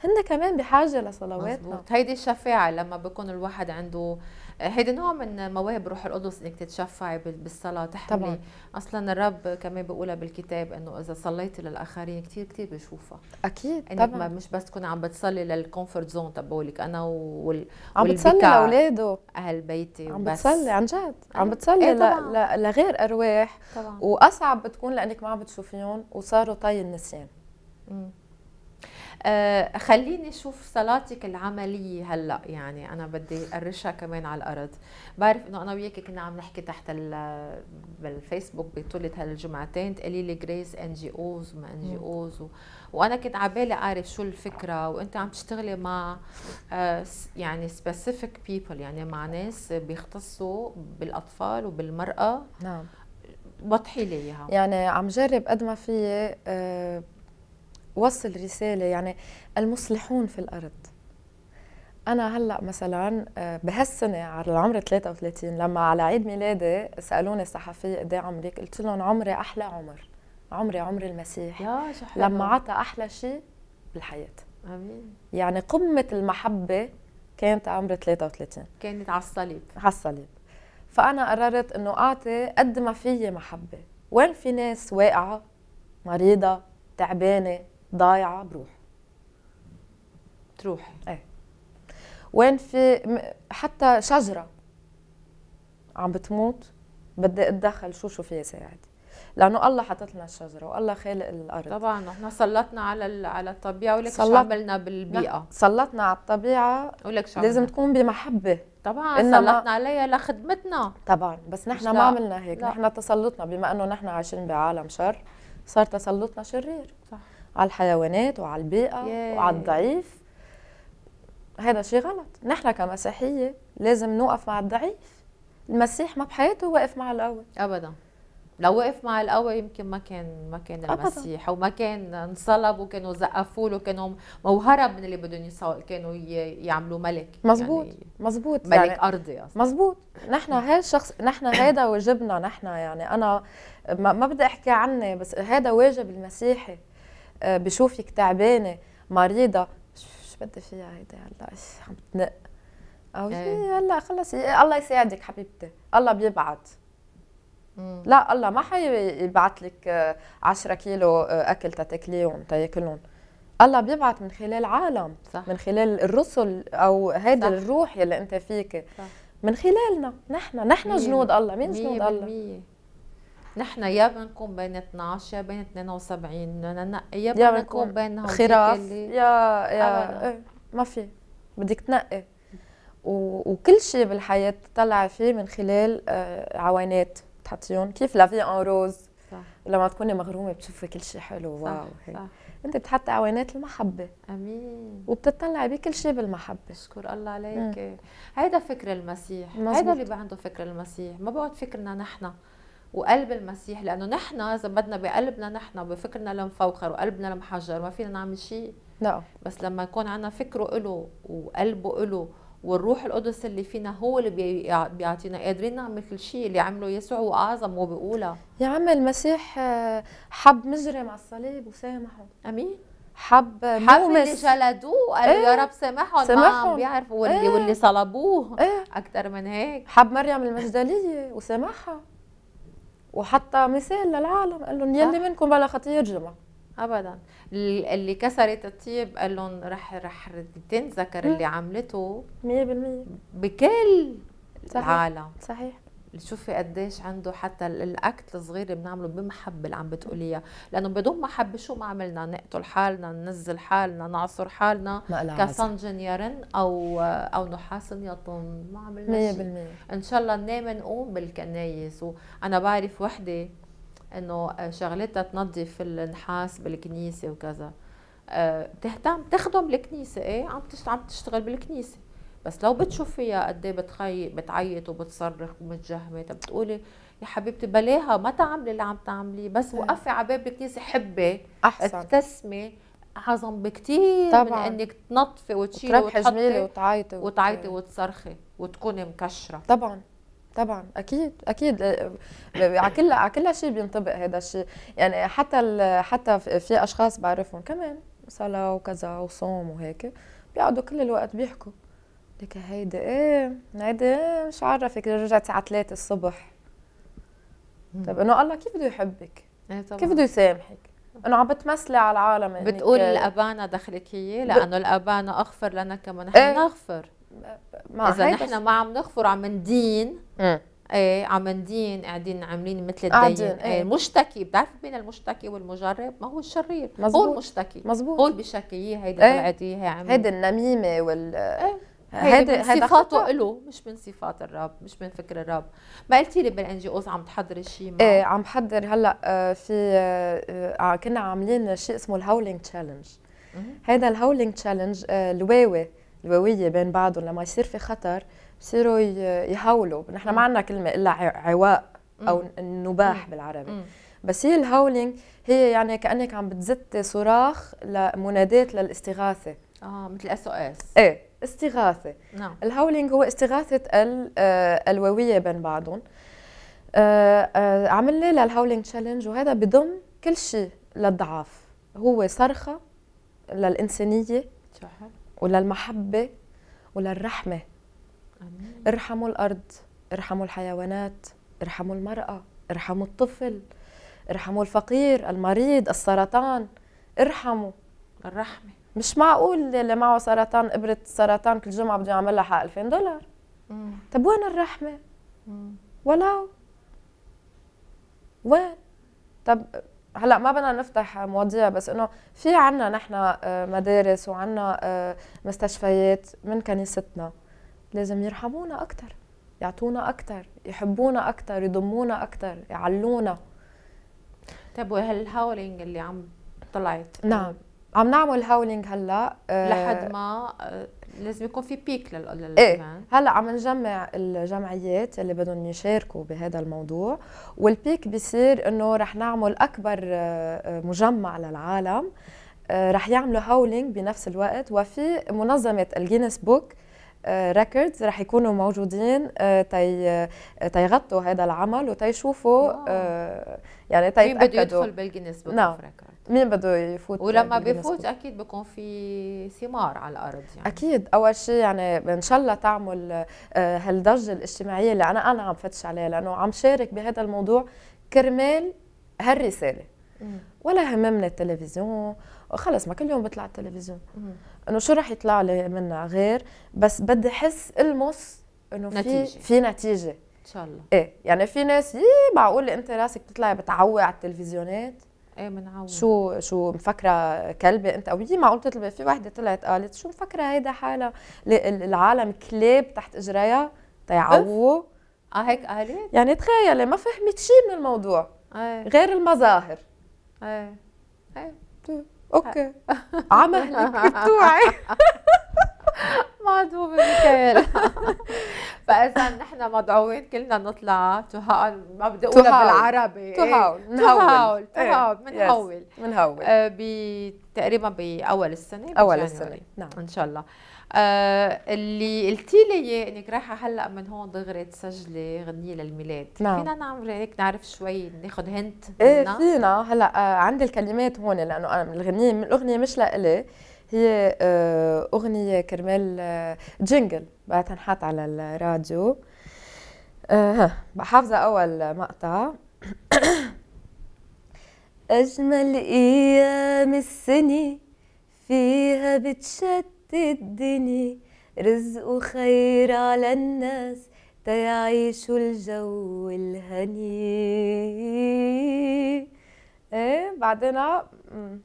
B: هن كمان بحاجه لصلواتنا هيدي الشفاعه
A: لما بكون الواحد عنده هيدا نوع من مواهب روح القدس انك تتشفعي بالصلاه تحملي طبعا. اصلا الرب كمان بيقولها بالكتاب انه اذا صليتي للاخرين كثير كثير بيشوفها
B: اكيد انك طبعا. ما
A: مش بس تكون عم بتصلي للكومفورت زون تبولك انا وال عم بتصلي لاولاده اهل بيتي عم بتصلي عن جد أه. عم بتصلي ايه
B: لغير ارواح طبعا. واصعب بتكون لانك ما عم بتشوفيهم وصاروا طي النسيان
C: مم.
A: آه، خليني اشوف صلاتك العمليه هلا يعني انا بدي قرشها كمان على الارض بعرف انه انا وياك كنا عم نحكي تحت بالفيسبوك بطولة هالجمعتين تقولي لي جريس ان جي اوز وما ان جي اوز و... وانا كنت عبالي اعرف شو الفكره وانت عم تشتغلي مع آه، يعني سبيسيفيك بيبل يعني مع ناس بيختصوا بالاطفال وبالمراه نعم وضحي لي اياها يعني
B: عم جرب قد ما في آه، وصل رساله يعني المصلحون في الارض انا هلا مثلا آه، بهالسنه على العمر 33 لما على عيد ميلادي سالوني الصحفيه قد إيه عمرك قلت لهم عمري احلى عمر عمري عمر المسيح يا شو حلو. لما عطى احلى شيء بالحياه امين يعني قمه المحبه كانت عمر 33 كانت على الصليب على الصليب فانا قررت انه اعطي قد ما فيي محبه وين في ناس واقعه مريضه تعبانه ضايعه بروح تروح ايه وين في حتى شجره عم بتموت بدي اتدخل شو شو فيها ساعد لانه الله حاطط لنا الشجره والله خالق الارض طبعا نحن سلطنا
A: على على الطبيعه ولك سلط... شو عملنا بالبيئه
B: سلطنا على الطبيعه ولك شو لازم تكون بمحبه طبعا إنما... سلطنا
A: عليها لخدمتنا
B: طبعا بس نحن ما عملنا هيك نحن تسلطنا بما انه نحن عايشين بعالم شر صار تسلطنا شرير صح على الحيوانات وعلى البيئة ياي. وعلى الضعيف هذا شيء غلط نحن كمسيحية لازم نوقف مع الضعيف المسيح ما بحياته واقف مع القوي أبدا
A: لو وقف مع القوي يمكن ما كان ما كان المسيح وما كان انصلب وكانوا زقفوا له كانوا وهرب من اللي بدهم كانوا يعملوا ملك مزبوط
B: يعني مزبوط ملك يعني ارضي اصلا مزبوط نحن هالشخص نحن هذا واجبنا نحن يعني انا ما بدي احكي عني بس هذا واجب المسيحي آه، بشوفك تعبانه مريضه شو بدي فيها هيدا هلا عم تنق او إيه. هلا خلص إيه، الله يساعدك حبيبتي الله بيبعت مم. لا الله ما حيبعث لك 10 آه، كيلو آه، اكل تتاكليهم تاكلهم الله بيبعث من خلال عالم صح. من خلال الرسل او هذا الروح يلي انت فيك صح. من خلالنا نحن نحن جنود الله مين جنود الله
A: نحن يا بنكون بين 12 يا بين 72 بدنا ننقي يا بنكون بين خراف يا يا
B: ايه ما في بدك تنقي و... وكل شيء بالحياه تطلع فيه من خلال آه، عوانات بتحطيهم كيف لا في ان روز صح. لما تكوني مغرومه بتشوفي كل شيء حلو صح. واو صح. انت بتحطي عوانات المحبه
A: امين
B: وبتطلعي بكل شيء بالمحبه اشكر الله عليك
A: هيدا فكر المسيح هيدا اللي عنده فكر المسيح ما بقعد فكرنا نحن وقلب المسيح لانه نحن اذا بدنا بقلبنا نحن بفكرنا المفوخر وقلبنا المحجر ما فينا نعمل شيء لا نعم. بس لما يكون عندنا فكره له وقلبه له والروح القدس اللي فينا هو اللي بيعطينا قادرين نعمل كل شيء اللي عمله يسوع واعظم وبقولها
B: يا عم المسيح آه، حب مجرم على الصليب وسامحه امين حب حب اللي جلدوه قالوا ايه؟ يا رب سامحهم سامحهم بيعرفوا واللي, ايه؟ واللي صلبوه ايه؟ اكثر من هيك حب مريم المجدليه وسامحها وحتى مثال للعالم قال لهم يلي منكم بلا خطيه يرجمها ابدا
A: اللي كسرت الطيب قال لهم رح رح تنذكر اللي عملته 100% بكل صحيح. العالم صحيح شوفي قديش عنده حتى الاكت الصغير اللي بنعمله بمحبه اللي عم بتقوليها لانه بدون محبه شو ما عملنا نقتل حالنا ننزل حالنا نعصر حالنا كصنجن يرن او او نحاس يطن ما عملنا 100% ان شاء الله ننام نقوم بالكنايس وانا بعرف وحده انه شغلتها تنظف النحاس بالكنيسه وكذا آه، بتهتم تخدم الكنيسه ايه عم عم تشتغل بالكنيسه بس لو بتشوفيها قد ايه بتخي... بتعيط وبتصرخ ومتجهمه بتقولي يا حبيبتي بلاها ما تعملي اللي عم تعمليه بس إيه. وقفي على باب الكنيسه حبي احسن ابتسمي
B: اعظم بكثير طبعا. من انك
A: تنطفي وتشيلي وتحطي وتعيطي وتعيطي وتصرخي وتكوني مكشره
B: طبعا طبعا اكيد اكيد آه، آه، على كل على كل شيء بينطبق هذا الشيء يعني حتى حتى في اشخاص بعرفهم كمان صلاه وكذا وصوم وهيك بيقعدوا كل الوقت بيحكوا لك هيدا ايه هيدا إيه، مش عارفك رجعت الساعه 3 الصبح طيب انه الله كيف بده يحبك؟ ايه طبعا كيف بده يسامحك؟ انه عم بتمثلي على العالم بتقول آه،
A: الابانا دخلك هي لانه الابانا اغفر لنا كما نحن ايه نغفر اذا نحن ما عم نغفر عم ندين ايه عم ندين قاعدين عاملين مثل الدين ايه المشتكي إيه. بتعرفي بين المشتكي والمجرب ما هو الشرير مزبوط. هو المشتكي مزبوط هو اللي بشكي هيدي إيه. طلعت هي هيدي النميمه
B: وال ايه هذا آه، هذا خطوه
A: له مش من صفات الرب مش من فكر الرب ما قلتي لي بالان جي اوز عم تحضري شيء
B: ايه عم حضر هلا آه، في آه، كنا عاملين شيء اسمه الهولينج تشالنج هذا الهولينج تشالنج الواوي الواويه بين بعضهم لما يصير في خطر بصيروا يهولوا نحن ما عندنا كلمه الا عواء او النباح بالعربي بس هي الهولينج هي يعني كانك عم بتزتي صراخ لمنادات للاستغاثه اه مثل اس او اس ايه استغاثه نعم. الهاولينج هو استغاثه الالوويه آه، بين بعضهم آه، آه، عملنا للهاولينج تشالنج وهذا بضم كل شيء للضعاف هو صرخه للانسانيه وللمحبه وللرحمه أمين. ارحموا الارض ارحموا الحيوانات ارحموا المراه ارحموا الطفل ارحموا الفقير المريض السرطان ارحموا الرحمه مش معقول اللي معه سرطان ابره سرطان كل جمعه بده يعملها حق 2000 دولار مم. طب وين الرحمه؟ ولو وين؟ طب هلا ما بدنا نفتح مواضيع بس انه في عنا نحن آه، مدارس وعنا آه، مستشفيات من كنيستنا لازم يرحمونا اكثر يعطونا اكثر يحبونا اكثر يضمونا اكثر يعلونا
A: طيب وهالهاولينج اللي عم طلعت نعم
B: عم نعمل هاولينج هلا آه، لحد
A: ما آه، لازم يكون في بيك إيه، للايفنت ايه
B: هلا عم نجمع الجمعيات اللي بدهم يشاركوا بهذا الموضوع والبيك بيصير انه رح نعمل اكبر آه، مجمع للعالم رح يعملوا هاولينج بنفس الوقت وفي منظمه الجينيس بوك ريكوردز آه، رح يكونوا موجودين آه، تي آه، تيغطوا هذا العمل وتيشوفوا يعني تيتاكدوا مين بده يدخل بالجينيس بوك نعم. مين بده يفوت ولما بيفوت
A: اكيد بكون في ثمار على الارض
B: يعني اكيد اول شيء يعني ان شاء الله تعمل هالضجه الاجتماعيه اللي انا انا عم فتش عليها لانه عم شارك بهذا الموضوع كرمال هالرساله ولا هممنا التلفزيون خلص ما كل يوم بطلع التلفزيون انه شو رح يطلع لي منها غير بس بدي احس المس انه في نتيجة. في نتيجه ان شاء الله ايه يعني في ناس يي معقول انت راسك بتطلعي بتعوي على التلفزيونات ايه بنعوي شو شو مفكره كلبه انت او يي معقول تطلبي في وحده طلعت قالت شو مفكره هيدا حالها العالم كلاب تحت اجريها تيعووا اه هيك قالت يعني تخيلي ما فهمت شيء من الموضوع أيه. غير المظاهر ايه ايه اوكي عمهلك بتوعي مضبوط بميكائيل
A: فاذا نحن مدعوين كلنا نطلع تو ما بدي اقولها بالعربي تو هاول نهول تو هاول بنهول بنهول تقريبا باول السنه اول السنه نعم ان شاء الله آه، اللي قلتي لي انك رايحه هلا من هون دغري تسجلي غنيه للميلاد نعم. فينا نعمل هيك نعرف شوي ناخذ هنت ايه
B: فينا هلا آه، عندي الكلمات هون لانه انا الغنيه الاغنيه مش لإلي هي آه، اغنيه كرمال جينجل بقى تنحط على الراديو ها حافظه اول مقطع
C: أجمل أيام السنة فيها بتشتت الدنيا رزق وخير على الناس تيعيشوا الجو الهني
B: ايه بعدين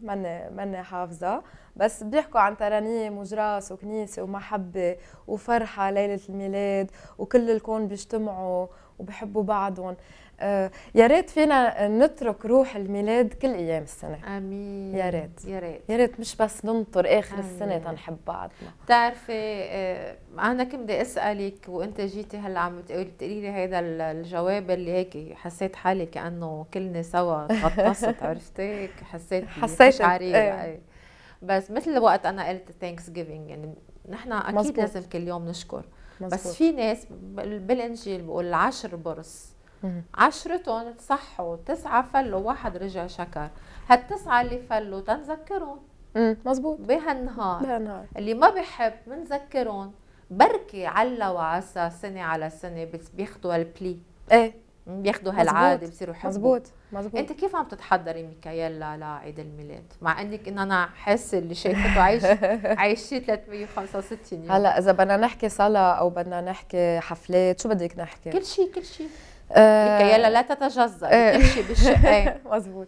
B: ماني ماني حافظه بس بيحكوا عن ترانيم وجراس وكنيسه ومحبه وفرحه ليله الميلاد وكل الكون بيجتمعوا وبحبوا بعضهم آه، يا ريت فينا نترك روح الميلاد كل ايام السنه امين يا ريت يا ريت يا ريت مش بس ننطر اخر أمين. السنه تنحب بعضنا
A: بتعرفي آه، انا كنت بدي اسالك وانت جيتي هلا عم بتقولي لي هذا الجواب اللي هيك حسيت حالي كانه كلنا سوا غطست عرفتي حسيت حسيت شعري إيه. إيه. بس مثل وقت انا قلت ثانكس جيفينج يعني نحن اكيد مزبوط. لازم كل يوم نشكر مزبوط. بس في ناس بالانجيل بقول العشر برص عشرتهم صحوا تسعة فلوا واحد رجع شكر هالتسعة اللي فلوا تنذكرهم مزبوط بهالنهار بهالنهار اللي ما بحب منذكرهم بركي على وعسى سنة على سنة بياخدوا البلي ايه بياخدوا هالعادة بصيروا يحبوا مزبوط مزبوط انت كيف عم تتحضري ميكايلا لعيد الميلاد مع انك ان انا حاسه
B: اللي شايفته عايش
A: عايشه 365 يوم هلا
B: اذا بدنا نحكي صلاه او بدنا نحكي حفلات شو بدك نحكي كل شيء كل شيء يلا لا تتجزأ إيه. تمشي بالشقين مزبوط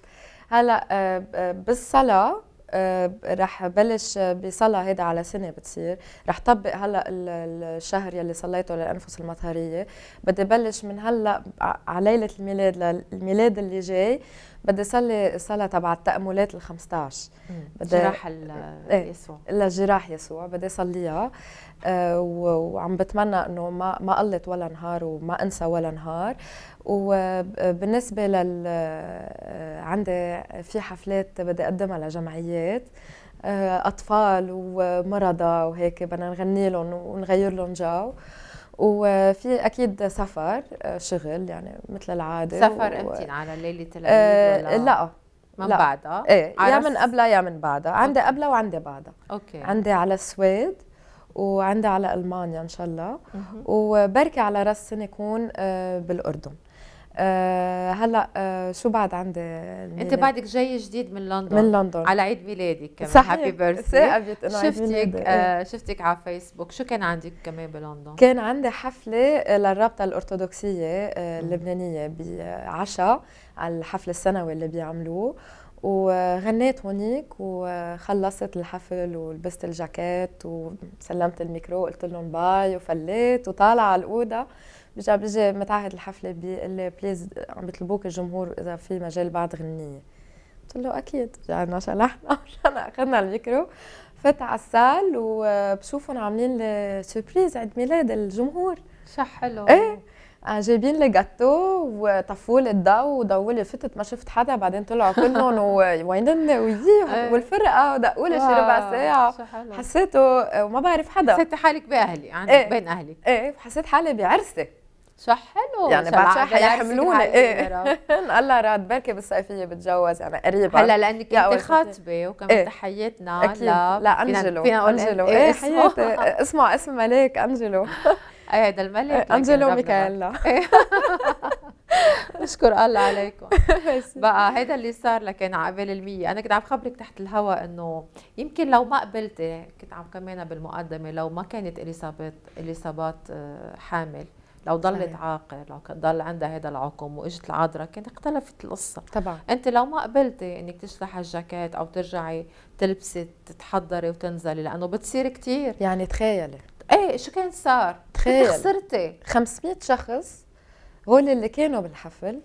B: هلا آه، آه، بالصلاه آه، رح بلش بصلاة هيدا على سنة بتصير رح طبق هلا الشهر يلي صليته للأنفس المطهرية بدي بلش من هلا على ليلة الميلاد للميلاد اللي جاي بدي صلي صلاة تبع التأملات ال 15 بدي جراح إيه، يسوع لجراح يسوع بدي صليها آه، وعم بتمنى انه ما ما قلت ولا نهار وما انسى ولا نهار وبالنسبه لل آه، عندي في حفلات بدي اقدمها لجمعيات آه، اطفال ومرضى وهيك بدنا نغني لهم ونغير لهم جو وفي اكيد سفر آه، شغل يعني مثل العاده سفر و... امتى على ليله العيد ولا لا من لا. بعدها ايه يا من قبلها يا من بعدها عندي قبلها وعندي بعدها اوكي عندي على السويد وعندي على المانيا ان شاء الله وبركي على راس السنه يكون بالاردن آه هلا آه شو بعد عندي انت بعدك
A: جاي جديد من لندن من لندن على عيد ميلادك كمان صحيح هابي بيرثدي شفتك آه إيه. شفتك على فيسبوك شو كان عندك كمان بلندن كان
B: عندي حفله آه، للرابطه الارثوذكسيه آه، اللبنانيه بعشاء على الحفل السنوي اللي بيعملوه وغنيت هونيك وخلصت الحفل ولبست الجاكيت وسلمت الميكرو قلت لهم باي وفليت وطالعه على الاوضه برجع بيجي متعهد الحفله بيقول لي بليز عم بيطلبوك الجمهور اذا في مجال بعد غنيه قلت له اكيد رجعنا شلحنا رجعنا اخذنا الميكرو فت على السال وبشوفهم عاملين لي سربريز عيد ميلاد الجمهور شح حلو ايه آه، جايبين لي جاتو وطفوا لي الضو وضووا لي فتت ما شفت حدا بعدين طلعوا كلهم ووينن ويي إيه. والفرقه ودقوا لي شي ربع ساعه حسيته آه، وما بعرف حدا حسيت حالك باهلي عندك يعني ايه بين اهلي ايه وحسيت حالي بعرسي شو حلو يعني بعد شوي حيحملونا ايه الله راد بركي بالصيفيه بتجوز يعني قريبا هلا لانك انت خاطبه وكمان إيه؟ تحياتنا اكيد لا, لا انجلو فينا نقول انجلو ايه, إيه حياتي اسمع اسم ملاك انجلو ايه هذا الملك انجلو ميكايلا اشكر الله عليكم
A: بقى هيدا اللي صار لكان على بالي المية انا كنت عم خبرك تحت الهواء انه يمكن لو ما قبلتي كنت عم كمان بالمقدمه لو ما كانت اليصابات اليصابات آه، حامل لو ضلت عاقل لو ضل عندها هذا العقم واجت العذراء كانت
B: اختلفت القصه طبعا
A: انت لو ما قبلتي انك تشلحي الجاكيت او ترجعي تلبسي تتحضري وتنزلي لانه بتصير كثير يعني تخيلي
B: ايه شو كان صار تخيل خسرتي 500 شخص هول اللي كانوا بالحفل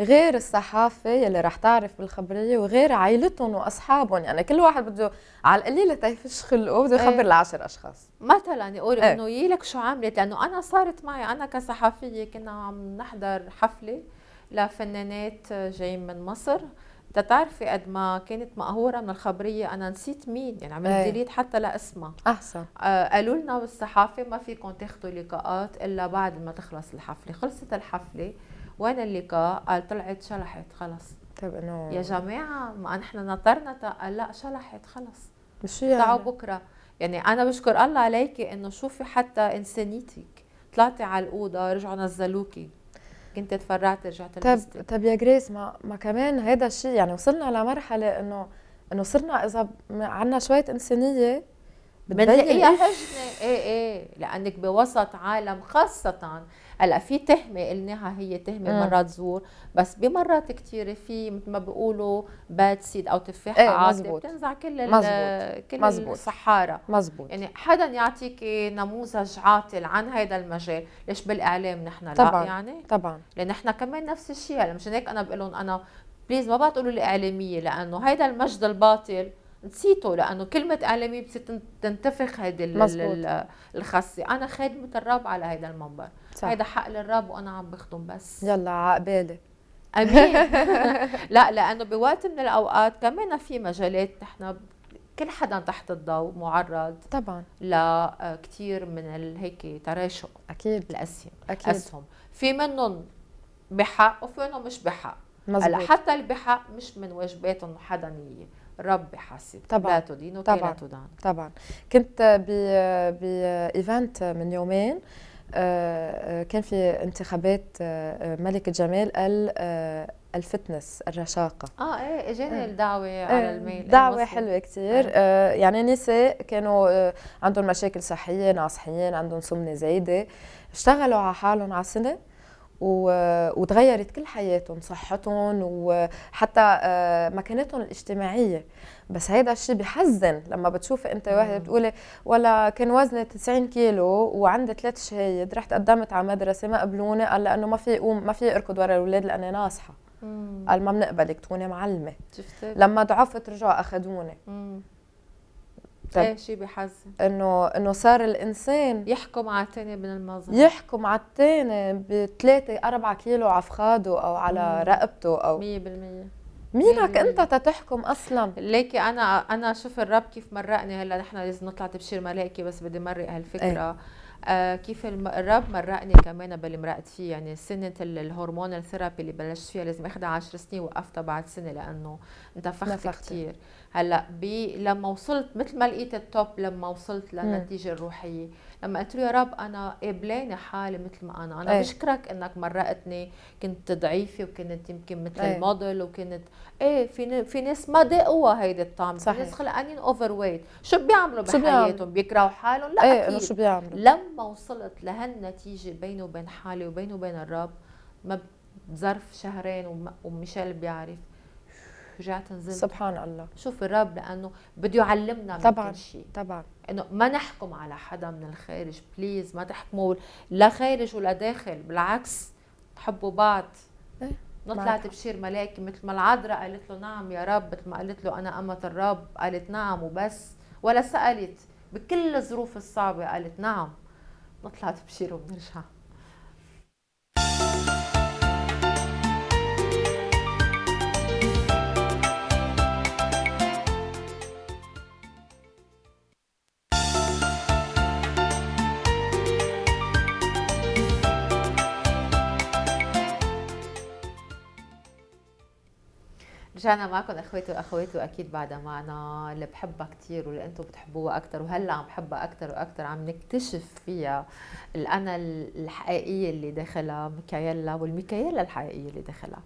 B: غير الصحافه يلي رح تعرف بالخبريه وغير عائلتهم واصحابهم يعني كل واحد بده على القليله تيفش خلقه بده يخبر ايه. لعشر اشخاص
A: مثلا يقول ايه. انه يلك شو عملت لانه انا صارت معي انا كصحفيه كنا عم نحضر حفله لفنانات جايين من مصر تتعرفي قد ما كانت مقهوره من الخبريه انا نسيت مين يعني عملت إيه. ديليت حتى لاسمها احسن آه قالوا لنا بالصحافه ما فيكم تاخذوا لقاءات الا بعد ما تخلص الحفله خلصت الحفله وين اللقاء قال طلعت شلحت خلص طيب انه يا جماعه ما نحن نطرنا قال لا شلحت خلص مش يعني تعوا بكره يعني انا بشكر الله عليكي انه شوفي حتى انسانيتك طلعتي على الاوضه رجعوا نزلوكي كنت تفرعت رجعت طيب
B: طيب يا جريس ما ما كمان هيدا الشيء يعني وصلنا لمرحله انه انه صرنا اذا عندنا شويه انسانيه بتضايق حجنه
A: ايه ايه لانك بوسط عالم خاصه هلا في تهمه قلناها هي تهمه مم. آه. مرات زور بس بمرات كثيره في مثل ما بيقولوا باد سيد او تفاحه ايه عاطله بتنزع كل مزبوط. كل مزبوط. الصحاره مزبوط يعني حدا يعطيك نموذج عاطل عن هذا المجال ليش بالاعلام نحن طبعا. لا يعني طبعا لان نحن كمان نفس الشيء هلا مشان هيك انا بقول لهم انا بليز ما بقى تقولوا لي اعلاميه لانه هذا المجد الباطل نسيته لانه كلمه اعلاميه بتصير تنتفخ هيدي الخاصه انا خادمه الرب على هذا المنبر صح. هيدا حق للرب وانا عم بخدم بس
B: يلا عقبالي امين
A: لا لانه بوقت من الاوقات كمان في مجالات نحن كل حدا تحت الضوء معرض طبعا لكثير آه، من هيك تراشق
B: اكيد الاسهم اكيد اسهم
A: في منهم بحق وفي منهم مش بحق
B: هلا حتى
A: اللي بحق مش من واجباتهم حدا نيه رب طبعا لا تدين وكي طبعا. لا تدان
B: طبعا كنت ب بايفنت من يومين آه كان في انتخابات آه، آه، ملك جمال قال آه، الفتنس الرشاقة اه
A: ايه اجاني إيه. الدعوة آه.
B: على إيه، الميل دعوة حلوة كثير آه. آه يعني نساء كانوا آه عندهم مشاكل صحية ناصحيين عندهم سمنة زايدة اشتغلوا على حالهم على سنة آه وتغيرت كل حياتهم صحتهم وحتى آه، مكانتهم الاجتماعيه بس هيدا الشيء بحزن لما بتشوف انت واحده بتقولي ولا كان وزني 90 كيلو وعندي ثلاث شهايد رحت قدمت على مدرسه ما قبلوني قال لانه ما في قوم ما في اركض ورا الاولاد لاني ناصحه قال ما بنقبلك تكوني معلمه شفتي لما ضعفت رجعوا اخذوني طيب ايه شيء بحزن انه انه صار الانسان يحكم على الثاني من المظهر يحكم على الثاني بثلاثة أربعة كيلو على فخاده او على مم. رقبته او 100% مينك انت تتحكم اصلا ليكي انا انا شوف الرب
A: كيف مرقني هلا نحن لازم نطلع تبشير ملائكي بس بدي مرق هالفكره ايه. آه، كيف الرب مرقني كمان باللي مرقت فيه يعني سنه الهرمون الثيرابي اللي بلشت فيها لازم اخدها 10 سنين وقفتها بعد سنه لانه انتفخت نفخت. كثير هلا لما وصلت مثل ما لقيت التوب لما وصلت للنتيجه الروحيه آه لما قلت له يا رب انا قبلاني حالي مثل ما انا انا أي. بشكرك انك مرقتني كنت ضعيفه وكنت يمكن مثل أي. الموديل وكنت ايه في في ناس ما ذاقوها هيدي الطعم صحيح. في ناس خلقانين اوفر ويت شو بيعملوا بحياتهم بيكرهوا حالهم لا أي. اكيد شو بيعملوا لما وصلت لهالنتيجه بيني وبين حالي وبيني وبين الرب ما بظرف شهرين وميشيل بيعرف رجعت نزلت سبحان الله شوف الرب لانه بده يعلمنا طبعا كل شيء طبعا انه ما نحكم على حدا من الخارج بليز ما تحكموا لا خارج ولا داخل بالعكس حبوا بعض إيه؟ نطلع تبشير ملاكي مثل ما العذراء قالت له نعم يا رب مثل ما قالت له انا امه الرب قالت نعم وبس ولا سالت بكل الظروف الصعبه قالت نعم نطلع تبشير وبنرجع رجعنا معكم اخواتي واخواتي واكيد بعدها معنا اللي بحبها كثير واللي انتم بتحبوها اكثر وهلا عم بحبها اكثر واكثر عم نكتشف فيها الانا الحقيقيه اللي داخلها ميكايلا والميكايلا الحقيقيه اللي داخلها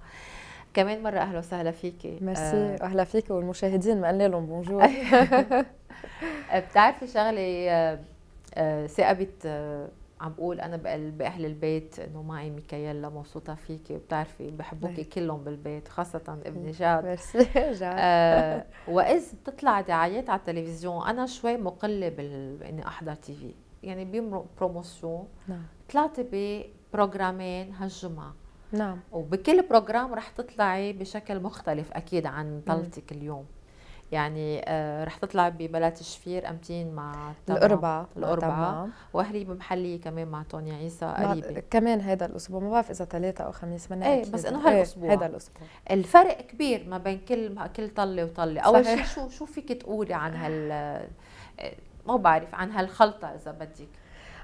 A: كمان مرة أهلا وسهلا فيكي ميرسي آه. أهلا فيكي والمشاهدين ما قلنا لهم بونجور بتعرفي شغلة آه، آه، ثاقبت آه، عم بقول انا باهل البيت انه معي ميكايلا مبسوطه فيكي وبتعرفي بحبوكي كلهم بالبيت خاصه ابني جاد ميرسي آه واذ بتطلع دعايات على التلفزيون انا شوي مقله بال... اني احضر تي في يعني بيمرق بروموسيون نعم طلعت ببروجرامين هالجمعه نعم وبكل بروجرام رح تطلعي بشكل مختلف اكيد عن طلتك اليوم يعني آه رح تطلع ببلد شفير امتين مع الاربعاء الاربعاء وهريب محلية كمان مع طوني
B: عيسى قريبة كمان هذا الاسبوع ما بعرف اذا ثلاثة او خميس من ايه بس انه هالاسبوع هذا إيه، الاسبوع الفرق
A: كبير ما بين كل كل طلة وطلة اول شيء شو شو فيك تقولي عن هال آه، ما بعرف عن هالخلطة اذا بدك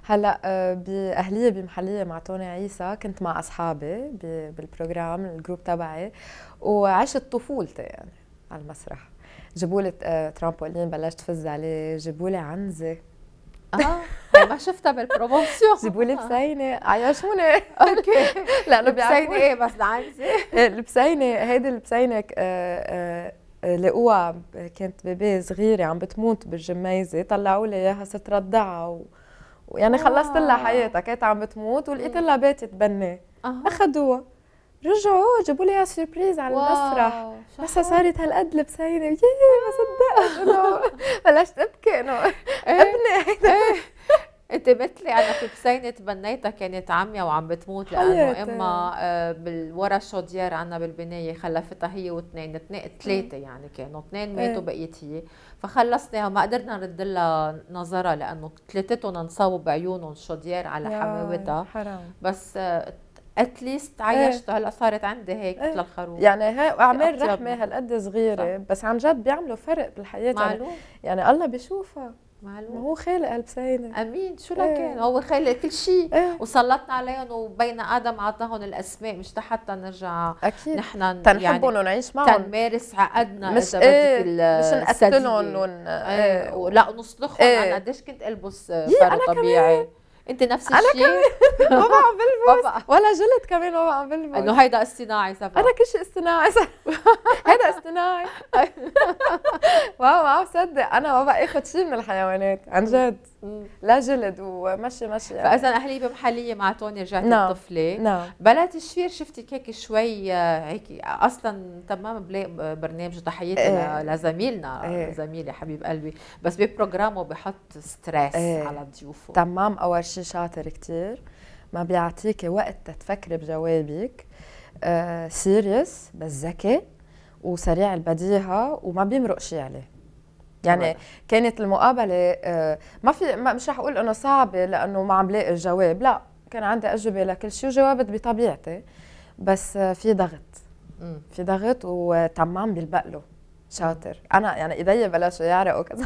B: هلا آه، باهليه بمحليه مع توني عيسى كنت مع اصحابي بالبروجرام الجروب تبعي وعشت طفولتي يعني على المسرح جابوا آه، لي ترامبولين بلشت فز عليه جابوا لي عنزه اه ما شفتها بالبروموسيون جيبوا آه. لي بسينه عيشوني اوكي لانه بسينه ايه بس العنزه البسينه هيدي البسينه آه، لقوها كانت بيبي صغيره عم بتموت بالجميزه طلعوا لي اياها صرت رضعها و... ويعني خلصت لها حياتها كانت عم بتموت ولقيت لها بيت تبني اخذوها رجعوا جابوا لي سربريز على المسرح بس صارت هالقد لبسينه يي ما صدقت انه بلشت ابكي انه إيه، ابني هيدا إيه. انت مثلي انا في بسينه تبنيتها
A: كانت يعني عميا وعم بتموت لانه امها آه، بالورا الشوديار عنا بالبنايه خلفتها هي واثنين ثلاثه يعني كانوا اثنين ماتوا إيه. بقيت هي فخلصناها ما قدرنا نرد لها نظرها لانه ثلاثتهم انصابوا بعيونهم الشوديار على حماوتها بس آه، اتليست عيشته هلا صارت عندي هيك مثل إيه. الخروف يعني
B: هاي اعمال رحمه هالقد صغيره صح. بس عن جد بيعملوا فرق بالحياه يعني معلوم. يعني, يعني الله بيشوفها معلوم هو خالق البسينة امين شو لكان إيه. هو خالق كل شيء إيه.
A: وسلطنا عليهم وبين ادم اعطاهم الاسماء مش حتى نرجع اكيد نحن تنحبهم يعني ونعيش معهم تنمارس عقدنا مش اذا بدك مش نقتلهم ون... ايه. ايه. لا نصلخهم ايه. انا قديش كنت البس فرو طبيعي كمان. انت نفس الشيء انا
B: كمان ما بعمل بلبس ولا جلد كمان ما بعمل بلبس انه هيدا اصطناعي سبعة انا كل شيء اصطناعي هيدا اصطناعي واو ما بصدق انا ما بقى اخذ شيء من الحيوانات عن جد لا جلد ومشي مشي يعني. فاذا اهلي محليه مع توني رجعت نعم. الطفله نعم. بلد الشفير شفتك هيك شوي آه، هيك
A: اصلا تمام بلاقي برنامج تحياتي إيه. لزميلنا إيه. زميلي حبيب قلبي بس ببروجرامه بحط ستريس إيه. على ضيوفه
B: تمام اول شيء شاطر كثير ما بيعطيك وقت تتفكري بجوابك سيريس بس ذكي وسريع البديهه وما بيمرق شيء عليه يعني كانت المقابله آه، ما في ما مش رح اقول انه صعبه لانه ما عم لاقي الجواب لا كان عندي اجوبه لكل شيء وجاوبت بطبيعتي بس في ضغط في ضغط وتمام بيلبق له شاطر انا يعني ايدي بلشوا يعرقوا كذا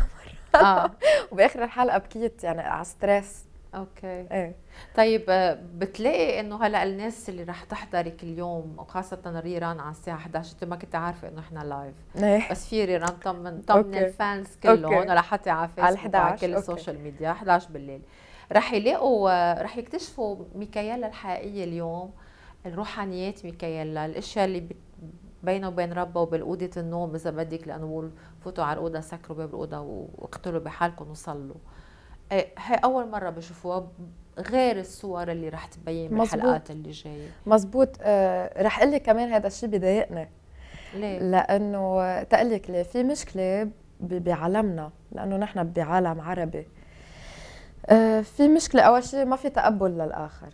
B: مره آه. وباخر الحلقه بكيت يعني على ستريس اوكي ايه طيب
A: آه، بتلاقي انه هلا الناس اللي رح تحضرك اليوم وخاصه الريران على الساعه 11 انت ما كنت عارفه انه احنا لايف ايه. بس في ريران طمن طمن الفانز كلهم رح حطي على فيسبوك على كل السوشيال ميديا 11 بالليل رح يلاقوا آه، رح يكتشفوا ميكايلا الحقيقيه اليوم الروحانيات ميكايلا الاشياء اللي بينه وبين ربه وبالأوضة النوم إذا بدك لأنه بقول فوتوا على الأوضة سكروا باب الأوضة واقتلوا بحالكم وصلوا ايه هي اول مره بشوفوها غير الصور اللي رح تبين بالحلقات اللي جايه
B: مزبوط آه رح اقول لك كمان هذا الشيء بضايقني ليه؟ لانه تقلك ليه في مشكله بعالمنا لانه نحن بعالم عربي آه في مشكله اول شيء ما في تقبل للاخر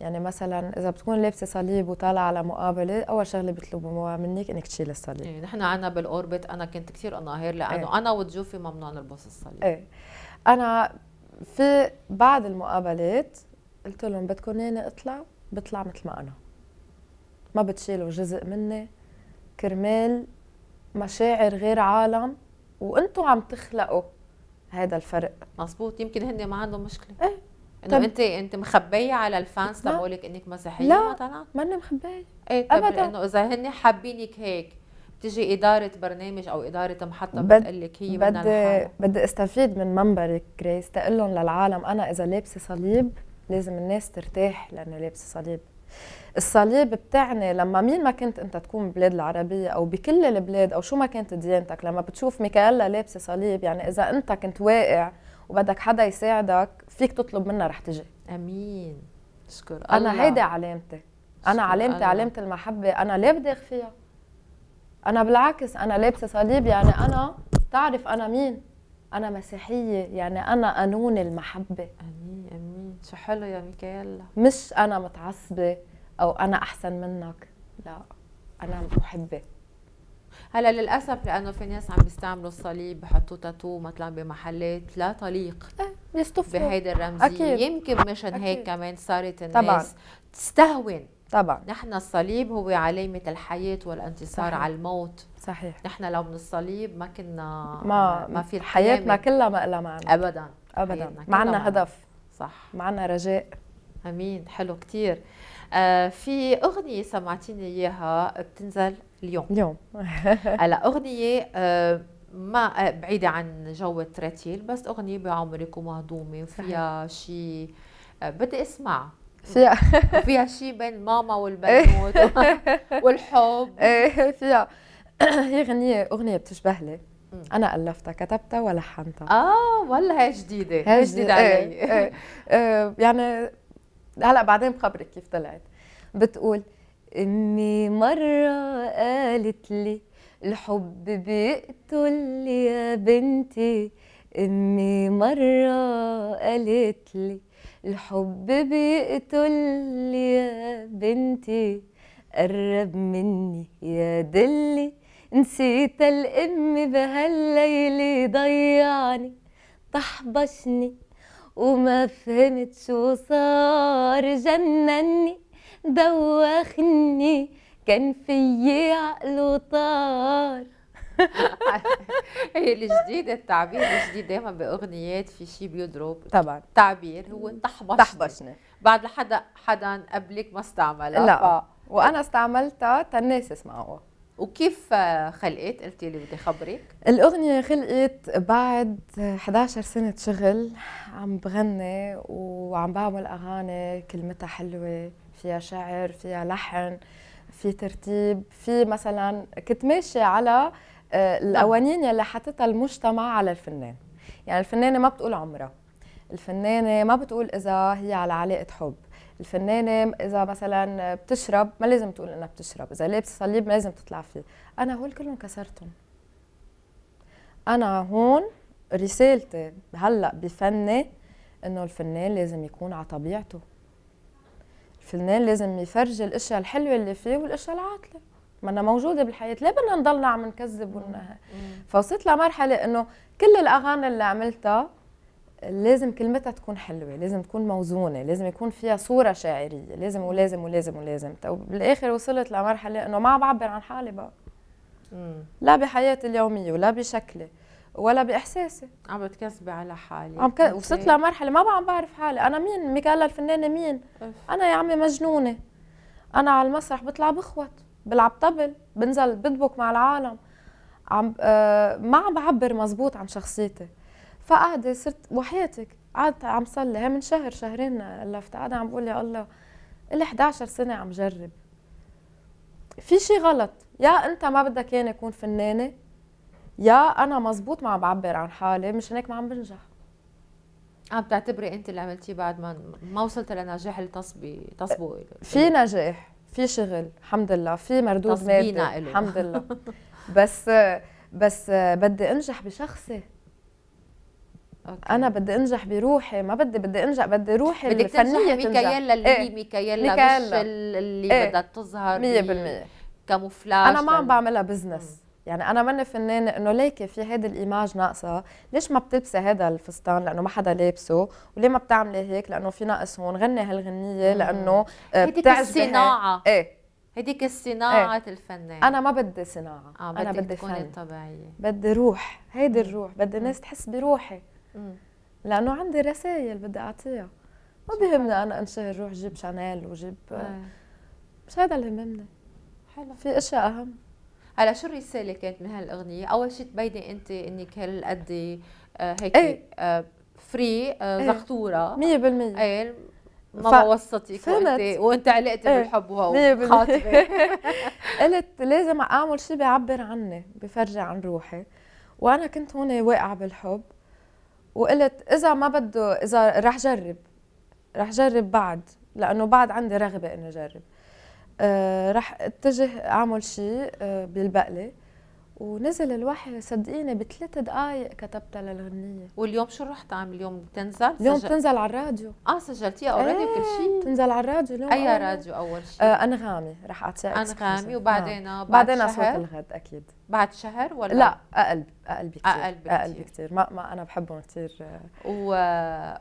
B: يعني مثلا اذا بتكون لابسه صليب وطالعه على مقابله اول شغله بيطلبوها منك انك تشيل الصليب ايه نحن
A: عنا بالاوربت انا كنت كثير أنهار لانه ايه. انا وضيوفي ممنوع نلبس
B: الصليب ايه انا في بعض المقابلات قلت لهم بدكم انا اطلع بطلع مثل ما انا ما بتشيلوا جزء مني كرمال مشاعر غير عالم وانتم عم تخلقوا هذا الفرق
A: مزبوط يمكن هن ما عندهم مشكله ايه
B: انه انت انت مخبيه
A: على الفانس تبعولك انك مسيحيه لا ما انا مخبيه ايه ابدا انه اذا هن حابينك هيك تجي اداره برنامج او اداره محطه بتقول لك هي بدي
B: بدي استفيد من منبرك كريس تقول لهم للعالم انا اذا لابسه صليب لازم الناس ترتاح لانه لابسه صليب الصليب بتعني لما مين ما كنت انت تكون ببلاد العربية او بكل البلاد او شو ما كانت ديانتك لما بتشوف ميكايلا لابسة صليب يعني اذا انت كنت واقع وبدك حدا يساعدك فيك تطلب منها رح تجي امين اشكر الله انا هيدي علامتي انا علامتي علامة المحبة انا ليه بدي فيها انا بالعكس انا لابسه صليب يعني انا تعرف انا مين انا مسيحيه يعني انا قانون المحبه امين امين شو حلو يا ميكايلا مش انا متعصبه او انا احسن منك لا انا محبه
A: هلا للاسف لانه في ناس عم بيستعملوا الصليب بحطوه تاتو مثلا بمحلات لا طليق إيه، بيصطفوا بهيدي الرمزيه أكيد. يمكن مشان هيك كمان صارت الناس طبعا. تستهون طبعا نحن الصليب هو علامة الحياة والانتصار صحيح. على الموت صحيح نحن لو من الصليب ما كنا ما ما في حياتنا كلها ما لها معنى ابدا ابدا معنا
B: هدف صح معنا رجاء
A: امين حلو كثير آه في اغنيه سمعتيني اياها بتنزل
B: اليوم اليوم
A: هلا اغنيه آه ما آه، بعيدة عن جو التراتيل بس أغنية بعمرك ومهضومة وفيها شيء آه، بدي أسمعها فيها فيها شيء بين ماما والبنوت والحب
B: ايه فيها هي غنية أغنية بتشبه لي أنا ألفتها كتبتها ولحنتها آه والله هي جديدة هي جديدة علي ايه, إيه،, إيه. آه، يعني هلا بعدين بخبرك كيف طلعت بتقول امي مره
C: قالت لي الحب بيقتل يا بنتي امي مره قالت لي الحب بيقتل يا بنتي قرب مني يا دلي نسيت الام بهالليل ضيعني طحبشني وما فهمت شو صار جنني دوخني كان فيي عقل وطار
A: هي الجديد التعبير الجديد دايما باغنيات في شيء بيضرب طبعا تعبير هو تحبشني تحبشني بعد لحدا حدا قبلك ما استعملها لا ف...
B: وانا استعملتها تالناس اسمعوها
A: وكيف خلقت قلتي لي بدي خبرك
B: الاغنيه خلقت بعد 11 سنه شغل عم بغني وعم بعمل اغاني كلمتها حلوه فيها شعر فيها لحن في ترتيب في مثلا كنت ماشيه على آه، القوانين يلي حاطتها المجتمع على الفنان يعني الفنانه ما بتقول عمرها الفنانه ما بتقول اذا هي على علاقه حب الفنانه اذا مثلا بتشرب ما لازم تقول انها بتشرب اذا لابسه صليب ما لازم تطلع فيه انا هول كلهم كسرتهم انا هون رسالتي هلا بفني انه الفنان لازم يكون على طبيعته الفنان لازم يفرجي الاشياء الحلوه اللي فيه والاشياء العاطله ما انا موجوده بالحياه ليه بدنا نضلنا عم نكذب ون... فوصلت لمرحله انه كل الاغاني اللي عملتها لازم كلمتها تكون حلوه لازم تكون موزونه لازم يكون فيها صوره شاعريه لازم ولازم ولازم ولازم وبالاخر طيب وصلت لمرحله انه ما بعبر عن حالي بقى لا بحياتي اليوميه ولا بشكلي ولا باحساسي
A: عم بتكذبي على حالي عم ك... وصلت
B: لمرحله ما بقى عم بعرف حالي انا مين ميكالا الفنانه مين أف. انا يا عمي مجنونه انا على المسرح بطلع بخوت بلعب طبل بنزل بدبك مع العالم عم آه ما عم بعبر مزبوط عن شخصيتي فقعدة صرت وحياتك قعدت عم صلي هي من شهر شهرين لفت قاعدة عم بقول يا الله لي 11 سنة عم جرب في شي غلط يا انت ما بدك ياني اكون فنانة يا انا مزبوط ما عم بعبر عن حالي مش هيك ما عم بنجح عم تعتبري انت اللي عملتيه بعد ما ما وصلت لنجاح اللي
A: تصبي تصبو
B: في نجاح في شغل الحمد لله في مردود مادي الحمد لله بس بس بدي انجح بشخصي أوكي. انا بدي انجح بروحي ما بدي بدي انجح بدي روحي بدك الفنيه تنجح ميكايلا اللي ايه؟ ميكايلا, مش اللي ايه؟ بدها تظهر 100% كموفلاج انا ما عم بعملها بزنس يعني انا ماني فنان انه ليكي في هيدي الايماج ناقصه ليش ما بتلبسي هذا الفستان لانه ما حدا لابسه وليه ما بتعملي هيك لانه في ناقص هون غني هالغنيه لانه آه، بتعجبي الصناعه ايه
A: هديك إيه. الصناعة ايه. الفنان أنا ما
B: بدي صناعة آه بدي أنا بدي فن طبيعية بدي روح هيدي الروح بدي الناس تحس بروحي مم. لأنه عندي رسائل بدي أعطيها ما بيهمني أنا أنشهر روح جيب شانيل وجيب آه. مش هذا اللي يهمني حلو في أشياء أهم
A: هلا شو الرساله كانت من هالاغنيه اول شيء تبيني انت انك هالقد آه، هيك ايه. فري زغطوره 100%
B: ايه ما بوسطك وسطتك وانت وانت علقتي ايه. بالحب وخاطبه قلت لازم اعمل شيء بيعبر عني بفرجي عن روحي وانا كنت هون واقعه بالحب وقلت اذا ما بده اذا رح جرب رح جرب بعد لانه بعد عندي رغبه اني اجرب آه، رح اتجه اعمل شيء آه، بالبقله ونزل الوحي صدقيني بثلاث دقائق كتبتها للغنيه
A: واليوم شو رح تعمل اليوم بتنزل اليوم سجل... بتنزل على الراديو اه سجلتيها اوريدي وكل
B: إيه، شيء بتنزل على الراديو اليوم اي راديو اول شيء آه انغامي رح اعطيها انغامي آه. وبعدين آه. بعد بعدين صوت الغد اكيد بعد شهر ولا لا اقل اقل بكثير اقل بكثير, أقل بكثير. ما, ما انا بحبهم كثير
A: و...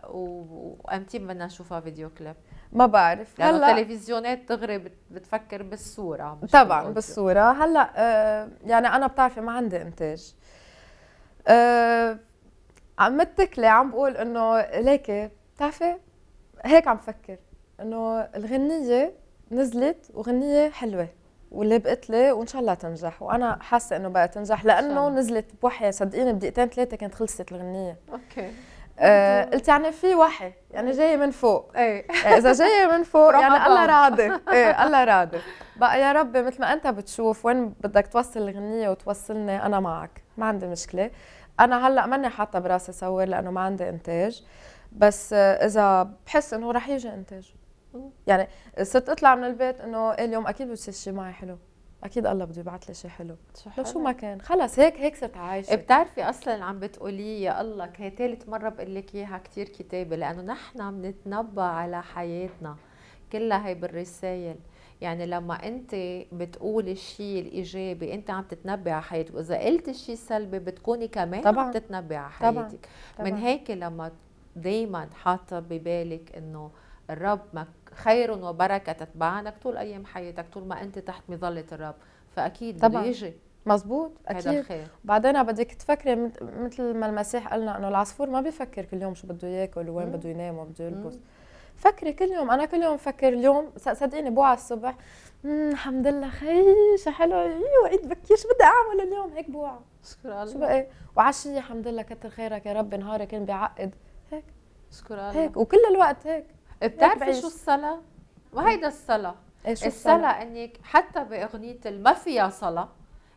A: و... وامتى بدنا نشوفها فيديو كليب
B: ما بعرف يعني هلا
A: التلفزيونات دغري بتفكر بالصوره مش طبعا بالأوديو.
B: بالصوره هلا آه يعني انا بتعرفي ما عندي انتاج آه عم متكلة عم بقول انه ليكي بتعرفي هيك عم فكر انه الغنيه نزلت وغنيه حلوه واللي بقت لي وان شاء الله تنجح وانا حاسه انه بقى تنجح لانه نزلت بوحيه صدقيني بدقيقتين ثلاثه كانت خلصت الغنيه
C: اوكي آه، قلت
B: يعني في وحي يعني جايه من فوق ايه, إيه، اذا جايه من فوق يعني الله راضي ايه الله راضي بقى يا ربي مثل ما انت بتشوف وين بدك توصل الغنيه وتوصلني انا معك ما عندي مشكله انا هلا ماني حاطه براسي صور لانه ما عندي انتاج بس اذا بحس انه رح يجي انتاج يعني صرت اطلع من البيت انه إيه، اليوم اكيد بتصير شيء معي حلو اكيد الله بده يبعث لي شيء حلو شو حلو. لو شو
A: ما كان خلص هيك هيك صرت عايشه بتعرفي اصلا اللي عم بتقوليه يا الله هي ثالث مره بقول لك اياها كثير كتابه لانه نحن بنتنبأ على حياتنا كلها هي بالرسائل يعني لما انت بتقولي الشيء الايجابي انت عم تتنبي على حياتك واذا قلت الشيء السلبي بتكوني كمان طبعا. عم تتنبي على حياتك طبعا. طبعا. من هيك لما دايما حاطه ببالك انه الرب ما خير وبركه تتبعنك طول ايام حياتك طول ما انت تحت مظله الرب فاكيد طبعا. بده يجي
B: مزبوط اكيد بعدين بدك تفكري مثل ما المسيح قالنا انه العصفور ما بيفكر كل يوم شو بده ياكل وين بده ينام وبده يلبس فكري كل يوم انا كل يوم بفكر اليوم صدقيني بوعى الصبح الحمد لله خي شو حلو وقت بكير شو بدي اعمل اليوم هيك بوعى شكرا الله شو بقى وعشيه الحمد لله كتر خيرك يا رب نهارك كان بيعقد هيك شكرا الله هيك وكل الوقت هيك بتعرفي شو الصلاه؟ وهيدا الصلاه إيش الصلاه
A: انك حتى باغنيه ما فيها صلاه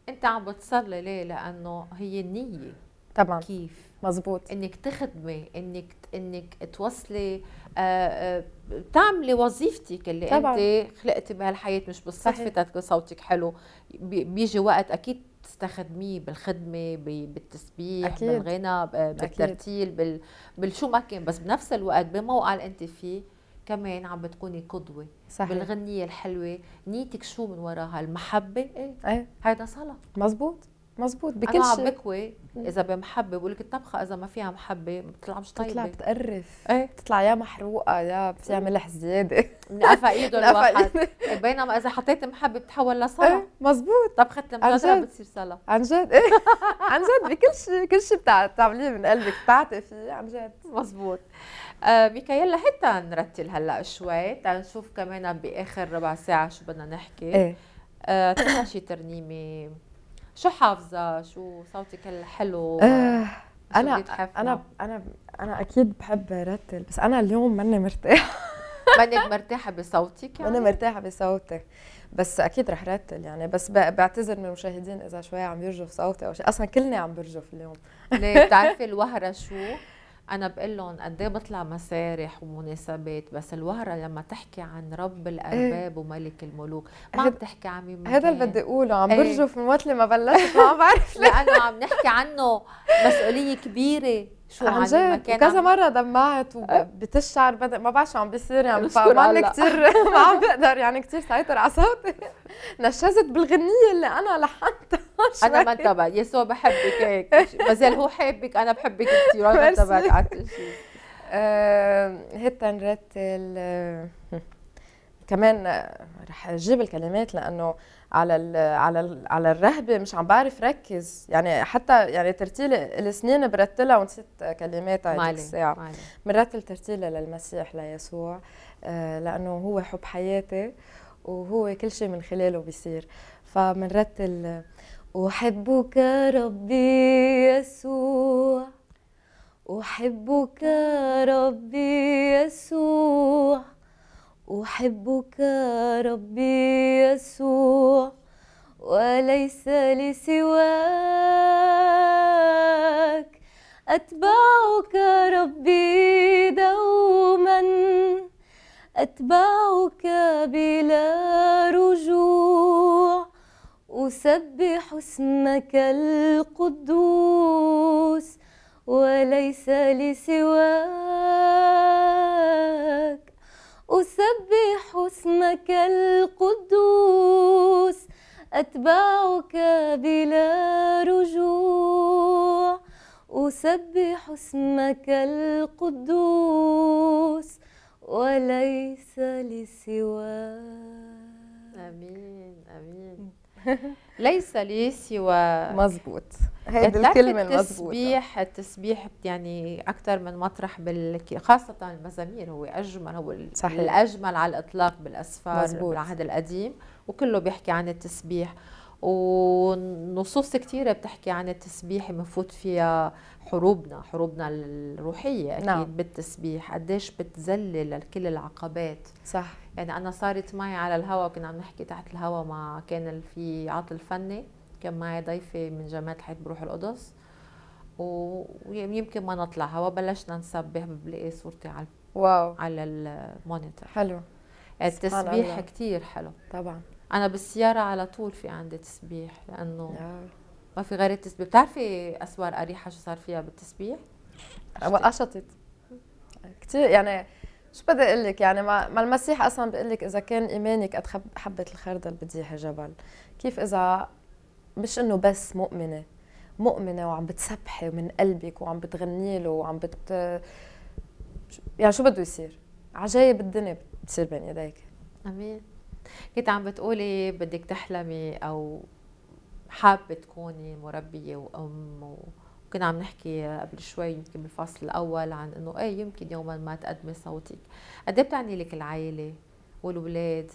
A: انت عم بتصلي ليه؟ لانه هي النيه طبعا كيف مزبوط انك تخدمي انك انك توصلي آه، آه، تعملي وظيفتك اللي طبعا. انت خلقتي بهالحياه مش بالصدفه تكون صوتك حلو بيجي وقت اكيد تستخدميه بالخدمه بالتسبيح أكيد. بالغنى بالترتيل بالشو ما كان بس بنفس الوقت بموقع اللي انت فيه كمان عم بتكوني قدوه صحيح. بالغنيه الحلوه نيتك شو من وراها المحبه ايه, ايه. هيدا صلاه مزبوط
B: مزبوط بكل شيء انا عم بكوي إيه. اذا
A: بمحبه بقول لك الطبخه اذا ما فيها
B: محبه بتطلع مش طيبه بتطلع بتقرف ايه بتطلع يا محروقه يا فيها ملح زياده بنقفى ايده الواحد
A: إيه، بينما اذا حطيت محبه بتحول لصلاه ايه مزبوط طبخه المجزره بتصير صلاه
B: عن جد ايه عن جد بكل شيء كل شيء بتعمليه من قلبك بتعطي فيه عن جد مزبوط آه ميكايل لحتى نرتل هلا شوي
A: تنشوف كمان باخر ربع ساعه شو بدنا نحكي ايه آه شي ترنيمه شو حافظه شو صوتك الحلو آه،
B: انا انا انا انا اكيد بحب رتل بس انا اليوم ماني مرتاحه ماني مرتاحه بصوتك يعني؟ انا مرتاحه بصوتي بس اكيد رح رتل يعني بس بعتذر من المشاهدين اذا شوي عم يرجف صوتي او شيء اصلا كلنا عم برجف اليوم ليه بتعرفي
A: الوهره شو انا بقول لهم قد ايه بطلع مسارح ومناسبات بس الوهره لما تحكي عن رب إيه. الارباب وملك الملوك ما عم تحكي عن مين هذا اللي بدي اقوله عم إيه. برجف
B: من وقت ما بلشت ما بعرف
A: لانه عم نحكي عنه مسؤوليه كبيره شو عن جد كذا
B: مره دمعت وبتشعر إيه. بدأ ما بعرف شو عم بيصير يعني فما كثير ما عم بقدر يعني كثير سيطر على صوتي نشزت بالغنيه اللي انا لحنتها انا ما انتبه يسوع بحبك هيك ما زال هو حابك انا بحبك كثير انا انتبهت على الشيء هبه نرتل كمان رح اجيب الكلمات لانه على ال على ال على الرهبه مش عم بعرف ركز يعني حتى يعني ترتيل السنين برتلها ونسيت كلماتها هذيك الساعه بنرتل ترتيلها للمسيح ليسوع آه، لانه هو حب حياتي وهو كل شيء من خلاله بيصير فبنرتل
C: أحبك ربي يسوع أحبك ربي يسوع أحبك ربي يسوع وليس لي سواك أتبعك ربي دوما أتبعك بلا رجوع أسبح اسمك القدوس وليس لسواك أسبح اسمك القدوس أتبعك بلا رجوع أسبح اسمك القدوس وليس لسواك آمين آمين ليس
A: لي سوى مزبوط هيدي الكلمة المظبوطة التسبيح التسبيح يعني أكثر من مطرح خاصة المزامير هو أجمل هو صحيح. الأجمل على الإطلاق بالأسفار مزبوط. بالعهد القديم وكله بيحكي عن التسبيح ونصوص كثيرة بتحكي عن التسبيح بنفوت فيها حروبنا حروبنا الروحية أكيد نعم. بالتسبيح قديش بتذلل لكل العقبات صح يعني أنا صارت معي على الهواء كنا عم نحكي تحت الهواء مع كان في عطل فني كان معي ضيفة من جامعة حيث بروح القدس ويمكن ما نطلع هوا بلشنا نسبح بلاقي صورتي على واو على المونيتور حلو التسبيح كثير حلو طبعا انا بالسياره على طول في عندي تسبيح لانه آه. ما في غير التسبيح بتعرفي اسوار اريحه شو صار فيها بالتسبيح
B: وقشطت كثير يعني شو بدي اقول لك يعني ما, المسيح اصلا بيقول لك اذا كان ايمانك قد حبه الخردل بتزيح جبل كيف اذا مش انه بس مؤمنه مؤمنه وعم بتسبحي من قلبك وعم بتغني له وعم بت يعني شو بده يصير عجايب الدنيا بتصير بين ايديك
A: امين كنت عم بتقولي بدك تحلمي او حابه تكوني مربيه وام و... عم نحكي قبل شوي يمكن بالفصل الاول عن انه ايه يمكن يوما ما تقدمي صوتك قد ايه بتعني لك العائله والاولاد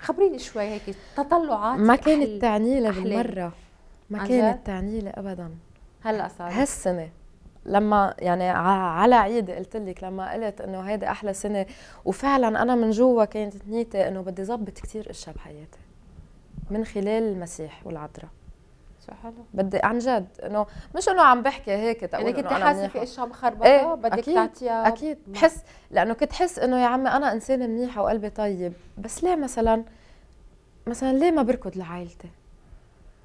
A: خبريني شوي هيك تطلعات ما كانت تعني لها بالمره ما كانت
B: تعني لها ابدا هلا صارت هالسنه لما يعني على عيد قلت لك لما قلت انه هيدي احلى سنه وفعلا انا من جوا كانت نيتي انه بدي ظبط كثير اشياء بحياتي من خلال المسيح والعذراء شو حلو بدي عن جد انه مش انه عم بحكي هيك تقول يعني انه كنت حاسه في اشياء
A: مخربطه ايه بدك تعطيها اكيد
B: بحس لانه كنت حس انه يا عمي انا انسانه منيحه وقلبي طيب بس ليه مثلا مثلا ليه ما بركض لعائلتي؟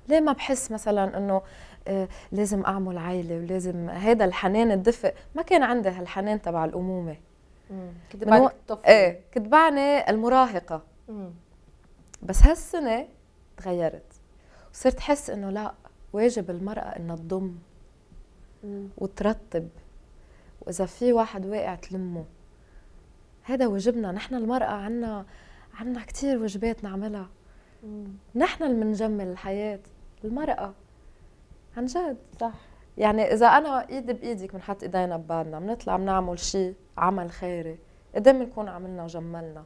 B: ليه ما بحس مثلا انه آه، لازم اعمل عائله ولازم هذا الحنان الدفء ما كان عندي هالحنان تبع الامومه كنت بعني الطفل ايه كنت بعني المراهقه مم. بس هالسنه تغيرت وصرت احس انه لا واجب المراه انها تضم وترتب واذا في واحد واقع تلمه هذا واجبنا نحن المراه عنا عنا كثير واجبات نعملها نحن اللي بنجمل الحياه المراه عن جد صح يعني اذا انا ايد بايدك بنحط ايدينا ببعضنا بنطلع بنعمل شيء عمل خيري قد بنكون عملنا وجملنا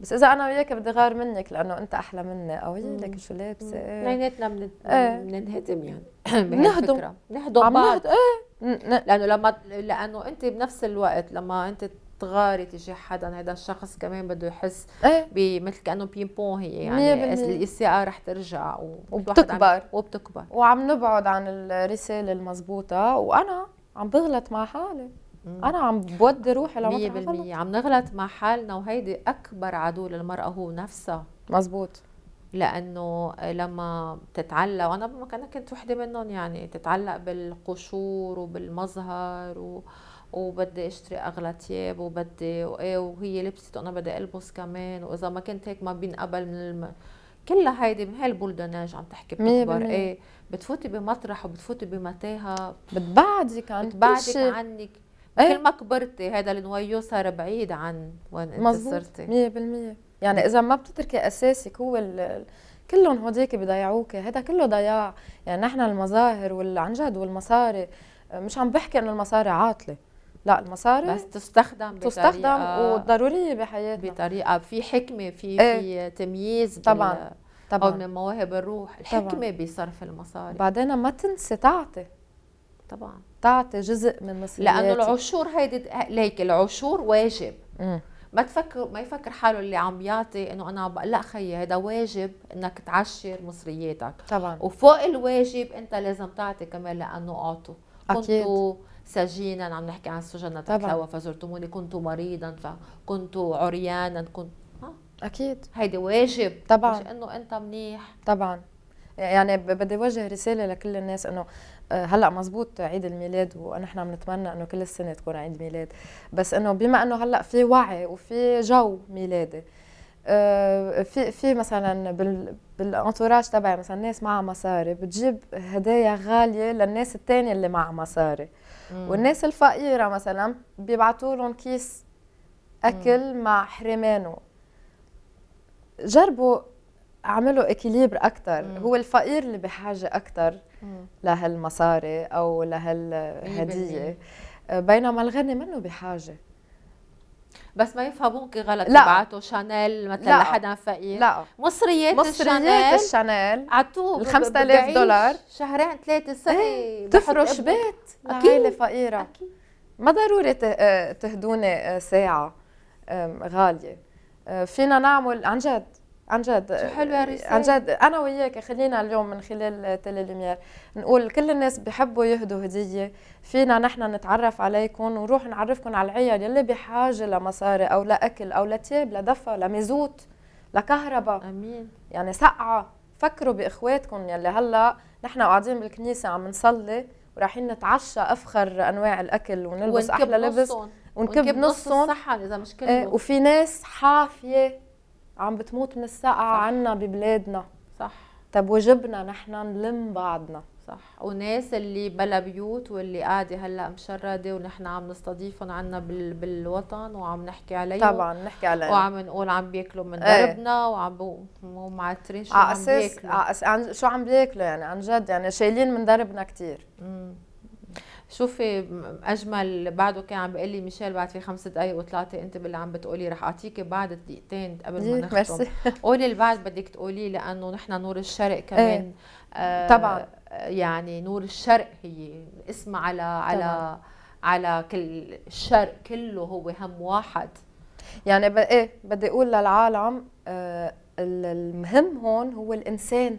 B: بس اذا انا وياك بدي غار منك لانه انت احلى مني او لك شو لابسه ايه
A: ليناتنا إيه.
B: بننهدم يعني بنهدم نهدم بعض
A: ايه. لانه لما لانه انت بنفس الوقت لما انت تغاري تجاه حدا هذا الشخص كمان بده يحس إيه. بمثل مثل كانه بين بون هي يعني الاساءه رح
B: ترجع وبتكبر وبتكبر وعم نبعد عن الرساله المضبوطه وانا عم بغلط مع حالي انا عم بودي روحي لو 100% عم نغلط مع
A: حالنا وهيدي اكبر عدو للمراه هو نفسها
B: مزبوط لانه
A: لما تتعلق وانا كنت وحده منهم يعني تتعلق بالقشور وبالمظهر و... وبدي اشتري اغلى ثياب وبدي وايه وهي لبست وانا بدي البس كمان واذا ما كنت هيك ما بينقبل من الم... كلها هيدي بهالبلدناج عم تحكي بتكبر ايه بتفوتي بمطرح وبتفوتي بمتاهه بتبعدك
B: عن بتبعدك عنك
A: ايه؟ كل ما كبرتي هذا النويو صار بعيد عن وين انت صرتي
B: 100% يعني اذا ما بتتركي اساسك هو كلهم هوديك بضيعوك هذا كله ضياع يعني نحن المظاهر والعنجد والمصاري مش عم بحكي انه المصاري عاطله لا المصاري بس تستخدم بطريقة تستخدم وضروريه
A: بحياتنا بطريقه في حكمه في ايه؟ في تمييز طبعا طبعا او من مواهب الروح الحكمه بصرف المصاري
B: بعدين ما تنسى تعطي طبعا تعطي جزء من مسؤولياتك لانه العشور
A: هيدي ليك العشور واجب ما تفكر ما يفكر حاله اللي عم يعطي انه انا عم لا خيي هذا واجب انك تعشر مصرياتك طبعا وفوق الواجب انت لازم تعطي كمان لانه اعطوا اكيد كنتو سجينا عم نحكي عن السجن تتلوى فزرتموني كنت مريضا فكنت
B: عريانا كنت اكيد هيدي واجب طبعا مش
A: انه انت منيح
B: طبعا يعني بدي وجه رساله لكل الناس انه آه، هلا مزبوط عيد الميلاد ونحن عم نتمنى انه كل السنه تكون عيد ميلاد بس انه بما انه هلا في وعي وفي جو ميلادي آه، في في مثلا بالانتوراج تبعي مثلا ناس معها مصاري بتجيب هدايا غاليه للناس الثانيه اللي معها مصاري والناس الفقيره مثلا بيبعتوا لهم كيس اكل مع حرمانه جربوا عملوا اكيليبر اكثر هو الفقير اللي بحاجه اكثر لهالمصاري او لهالهديه بينما الغني منه بحاجه
A: بس ما يفهموك غلط تبعته شانيل مثلا لحدا فقير لا مصريات, مصريات الشانيل عطوه ال 5000 دولار شهرين ثلاثه سنه إيه، تفرش بيت أكيد
B: فقيره أكيد. ما ضروري آه، تهدوني آه، ساعه غاليه آه، فينا نعمل عن جد عن جد آه، عن جد انا وياك خلينا اليوم من خلال تيلي لوميير نقول كل الناس بحبوا يهدوا هديه فينا نحن نتعرف عليكم ونروح نعرفكم على العيال يلي بحاجه لمصاري او لاكل او لتياب لدفى لميزوت لكهرباء امين يعني سقعه فكروا باخواتكم يلي هلا نحن قاعدين بالكنيسه عم نصلي ورايحين نتعشى افخر انواع الاكل ونلبس احلى لبس ونكب, ونكب نصهم نصهم
A: الصحن اذا مش إيه، كله وفي
B: ناس حافيه عم بتموت من السقعه عنا ببلادنا صح طب وجبنا نحن نلم بعضنا صح وناس اللي بلا بيوت واللي
A: قاعده هلا مشرده ونحن عم نستضيفهم عنا بال... بالوطن وعم نحكي عليهم طبعا نحكي عليهم وعم نقول عم بياكلوا من إيه. دربنا
B: ايه. وعم ب... معترين شو عم بياكلوا على اساس شو عم بياكلوا يعني عن جد يعني شايلين من دربنا كثير
A: شوفي اجمل بعده كان عم بيقول لي ميشيل بعد في خمس دقائق وثلاثه انت باللي عم بتقولي رح اعطيكي بعد دقيقتين قبل ما نختم قولي اللي بعد بدك تقوليه لانه نحن نور الشرق إيه. كمان ايه. آه طبعا يعني نور الشرق هي اسم على
B: على طبعا. على كل الشرق كله هو هم واحد يعني ب... ايه بدي اقول للعالم آه المهم هون هو الانسان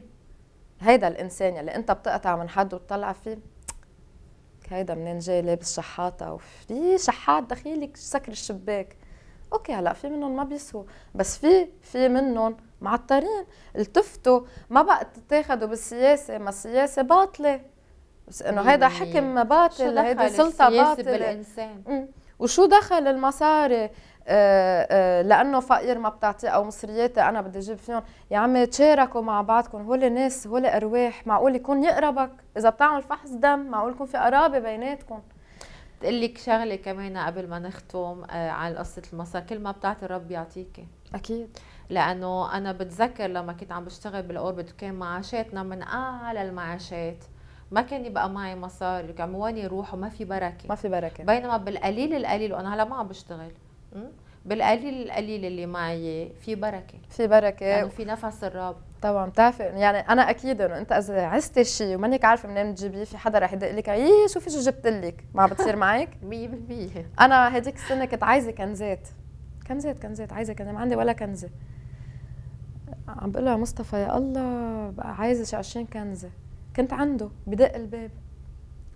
B: هيدا الانسان اللي انت بتقطع من حد وتطلع فيه هيدا منين جاي لابس شحاطه وفي شحات دخيلك سكر الشباك اوكي هلا في منهم ما بيسوا بس في في منهم معطرين التفتوا ما بقى تتاخذوا بالسياسه ما السياسه باطله بس انه هيدا حكم باطل هيدا سلطه باطله بالانسان مم. وشو دخل المصاري آه، آه، لانه فقير ما بتعطيه او مصرياتي انا بدي اجيب فيهم يا عمي تشاركوا مع بعضكم هول ناس هول ارواح معقول يكون يقربك اذا بتعمل فحص دم معقول يكون في قرابه بيناتكم
A: بتقول لك شغله كمان قبل ما نختم عن آه، على قصه المسار كل ما بتعطي الرب بيعطيكي اكيد لانه انا بتذكر لما كنت عم بشتغل بالاوربت وكان معاشاتنا من اعلى المعاشات ما كان يبقى معي مصاري كان وين يروح وما في بركه ما في بركه بينما بالقليل القليل وانا هلا ما عم بشتغل بالقليل القليل اللي معي في بركه في بركه يعني وفي نفس الرب طبعا
B: بتعرفي يعني انا اكيد انه انت اذا عزتي شيء ومانك عارفه منين تجيبيه في حدا رح يدق لك ايه شوفي شو جبت لك ما بتصير معك 100% انا هديك السنه كنت عايزه كنزات كنزات كنزات عايزه كنزات ما عندي ولا كنزه عم بقول لها مصطفى يا الله بقى عايزه شي 20 كنزه كنت عنده بدق الباب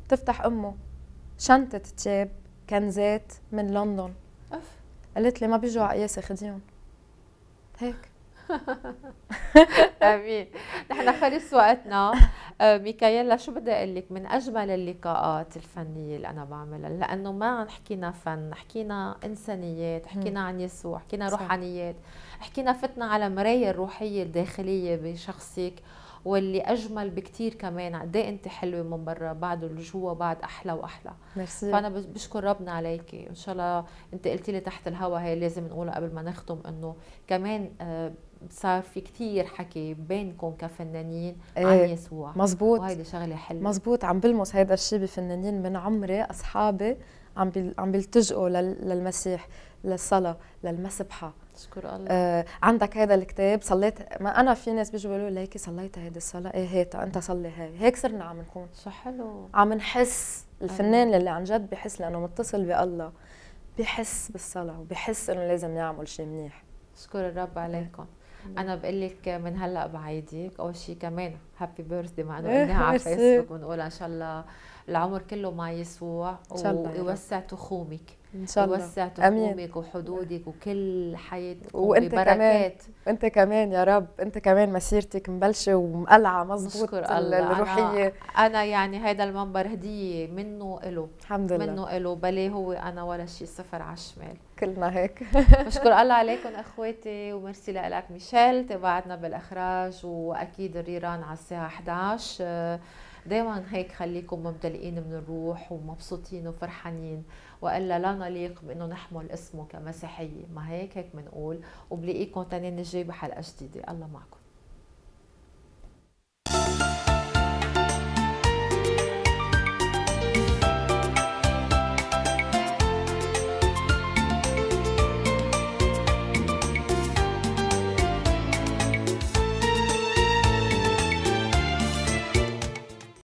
B: بتفتح امه شنطه تياب كنزات من لندن أف. قالت لي ما بيجوا على خديهم هيك
A: امين نحن خلص وقتنا آه، ميكايلا شو بدي اقول لك من اجمل اللقاءات الفنيه اللي انا بعملها لانه ما حكينا فن حكينا انسانيات حكينا عن يسوع حكينا روحانيات حكينا فتنا على مرايا الروحيه الداخليه بشخصك واللي اجمل بكتير كمان قد إيه انت حلوه من برا بعد جوا بعد احلى واحلى مرسي. فانا بشكر ربنا عليكي ان شاء الله انت قلتي لي تحت الهوا هي لازم نقولها قبل ما نختم انه كمان آه صار في كتير حكي بينكم كفنانين
B: ايه عن يسوع مزبوط وهيدي شغله حلوه مزبوط عم بلمس هذا الشيء بفنانين من عمري اصحابي عم عم بيلتجئوا للمسيح للصلاه للمسبحه اشكر الله آه عندك هذا الكتاب صليت ما انا في ناس بيجوا بيقولوا ليكي صليت هيدي الصلاه ايه هاتها انت صلي هاي هيك صرنا عم نكون شو
A: حلو
B: عم نحس الفنان أيوة. اللي عن جد بحس لانه متصل بالله بحس بالصلاه وبحس انه لازم يعمل شيء منيح اشكر الرب عليكم إيه. انا بقول لك من هلا بعيدك اول شيء
A: كمان هابي بيرثدي مع انه إيه، على فيسبوك بنقول ان شاء الله العمر كله مع
B: يسوع ويوسع
A: تخومك ان شاء الله يوسع تقومك وحدودك وكل
B: حياتك وانت كمان انت كمان يا رب انت كمان مسيرتك مبلشه ومقلعه مظبوط الروحيه
A: أنا, انا يعني هذا المنبر هديه منه له الحمد لله منه له بلاه هو انا ولا شيء صفر على الشمال
B: كلنا هيك
A: بشكر الله عليكم اخواتي وميرسي لك ميشيل تبعتنا بالاخراج واكيد الريران على الساعه 11 دائما هيك خليكم ممتلئين من الروح ومبسوطين وفرحانين والا لا نليق بانه نحمل اسمه كمسيحيه ما هيك هيك بنقول وبلاقيكم تاني الجاي بحلقه جديده الله معكم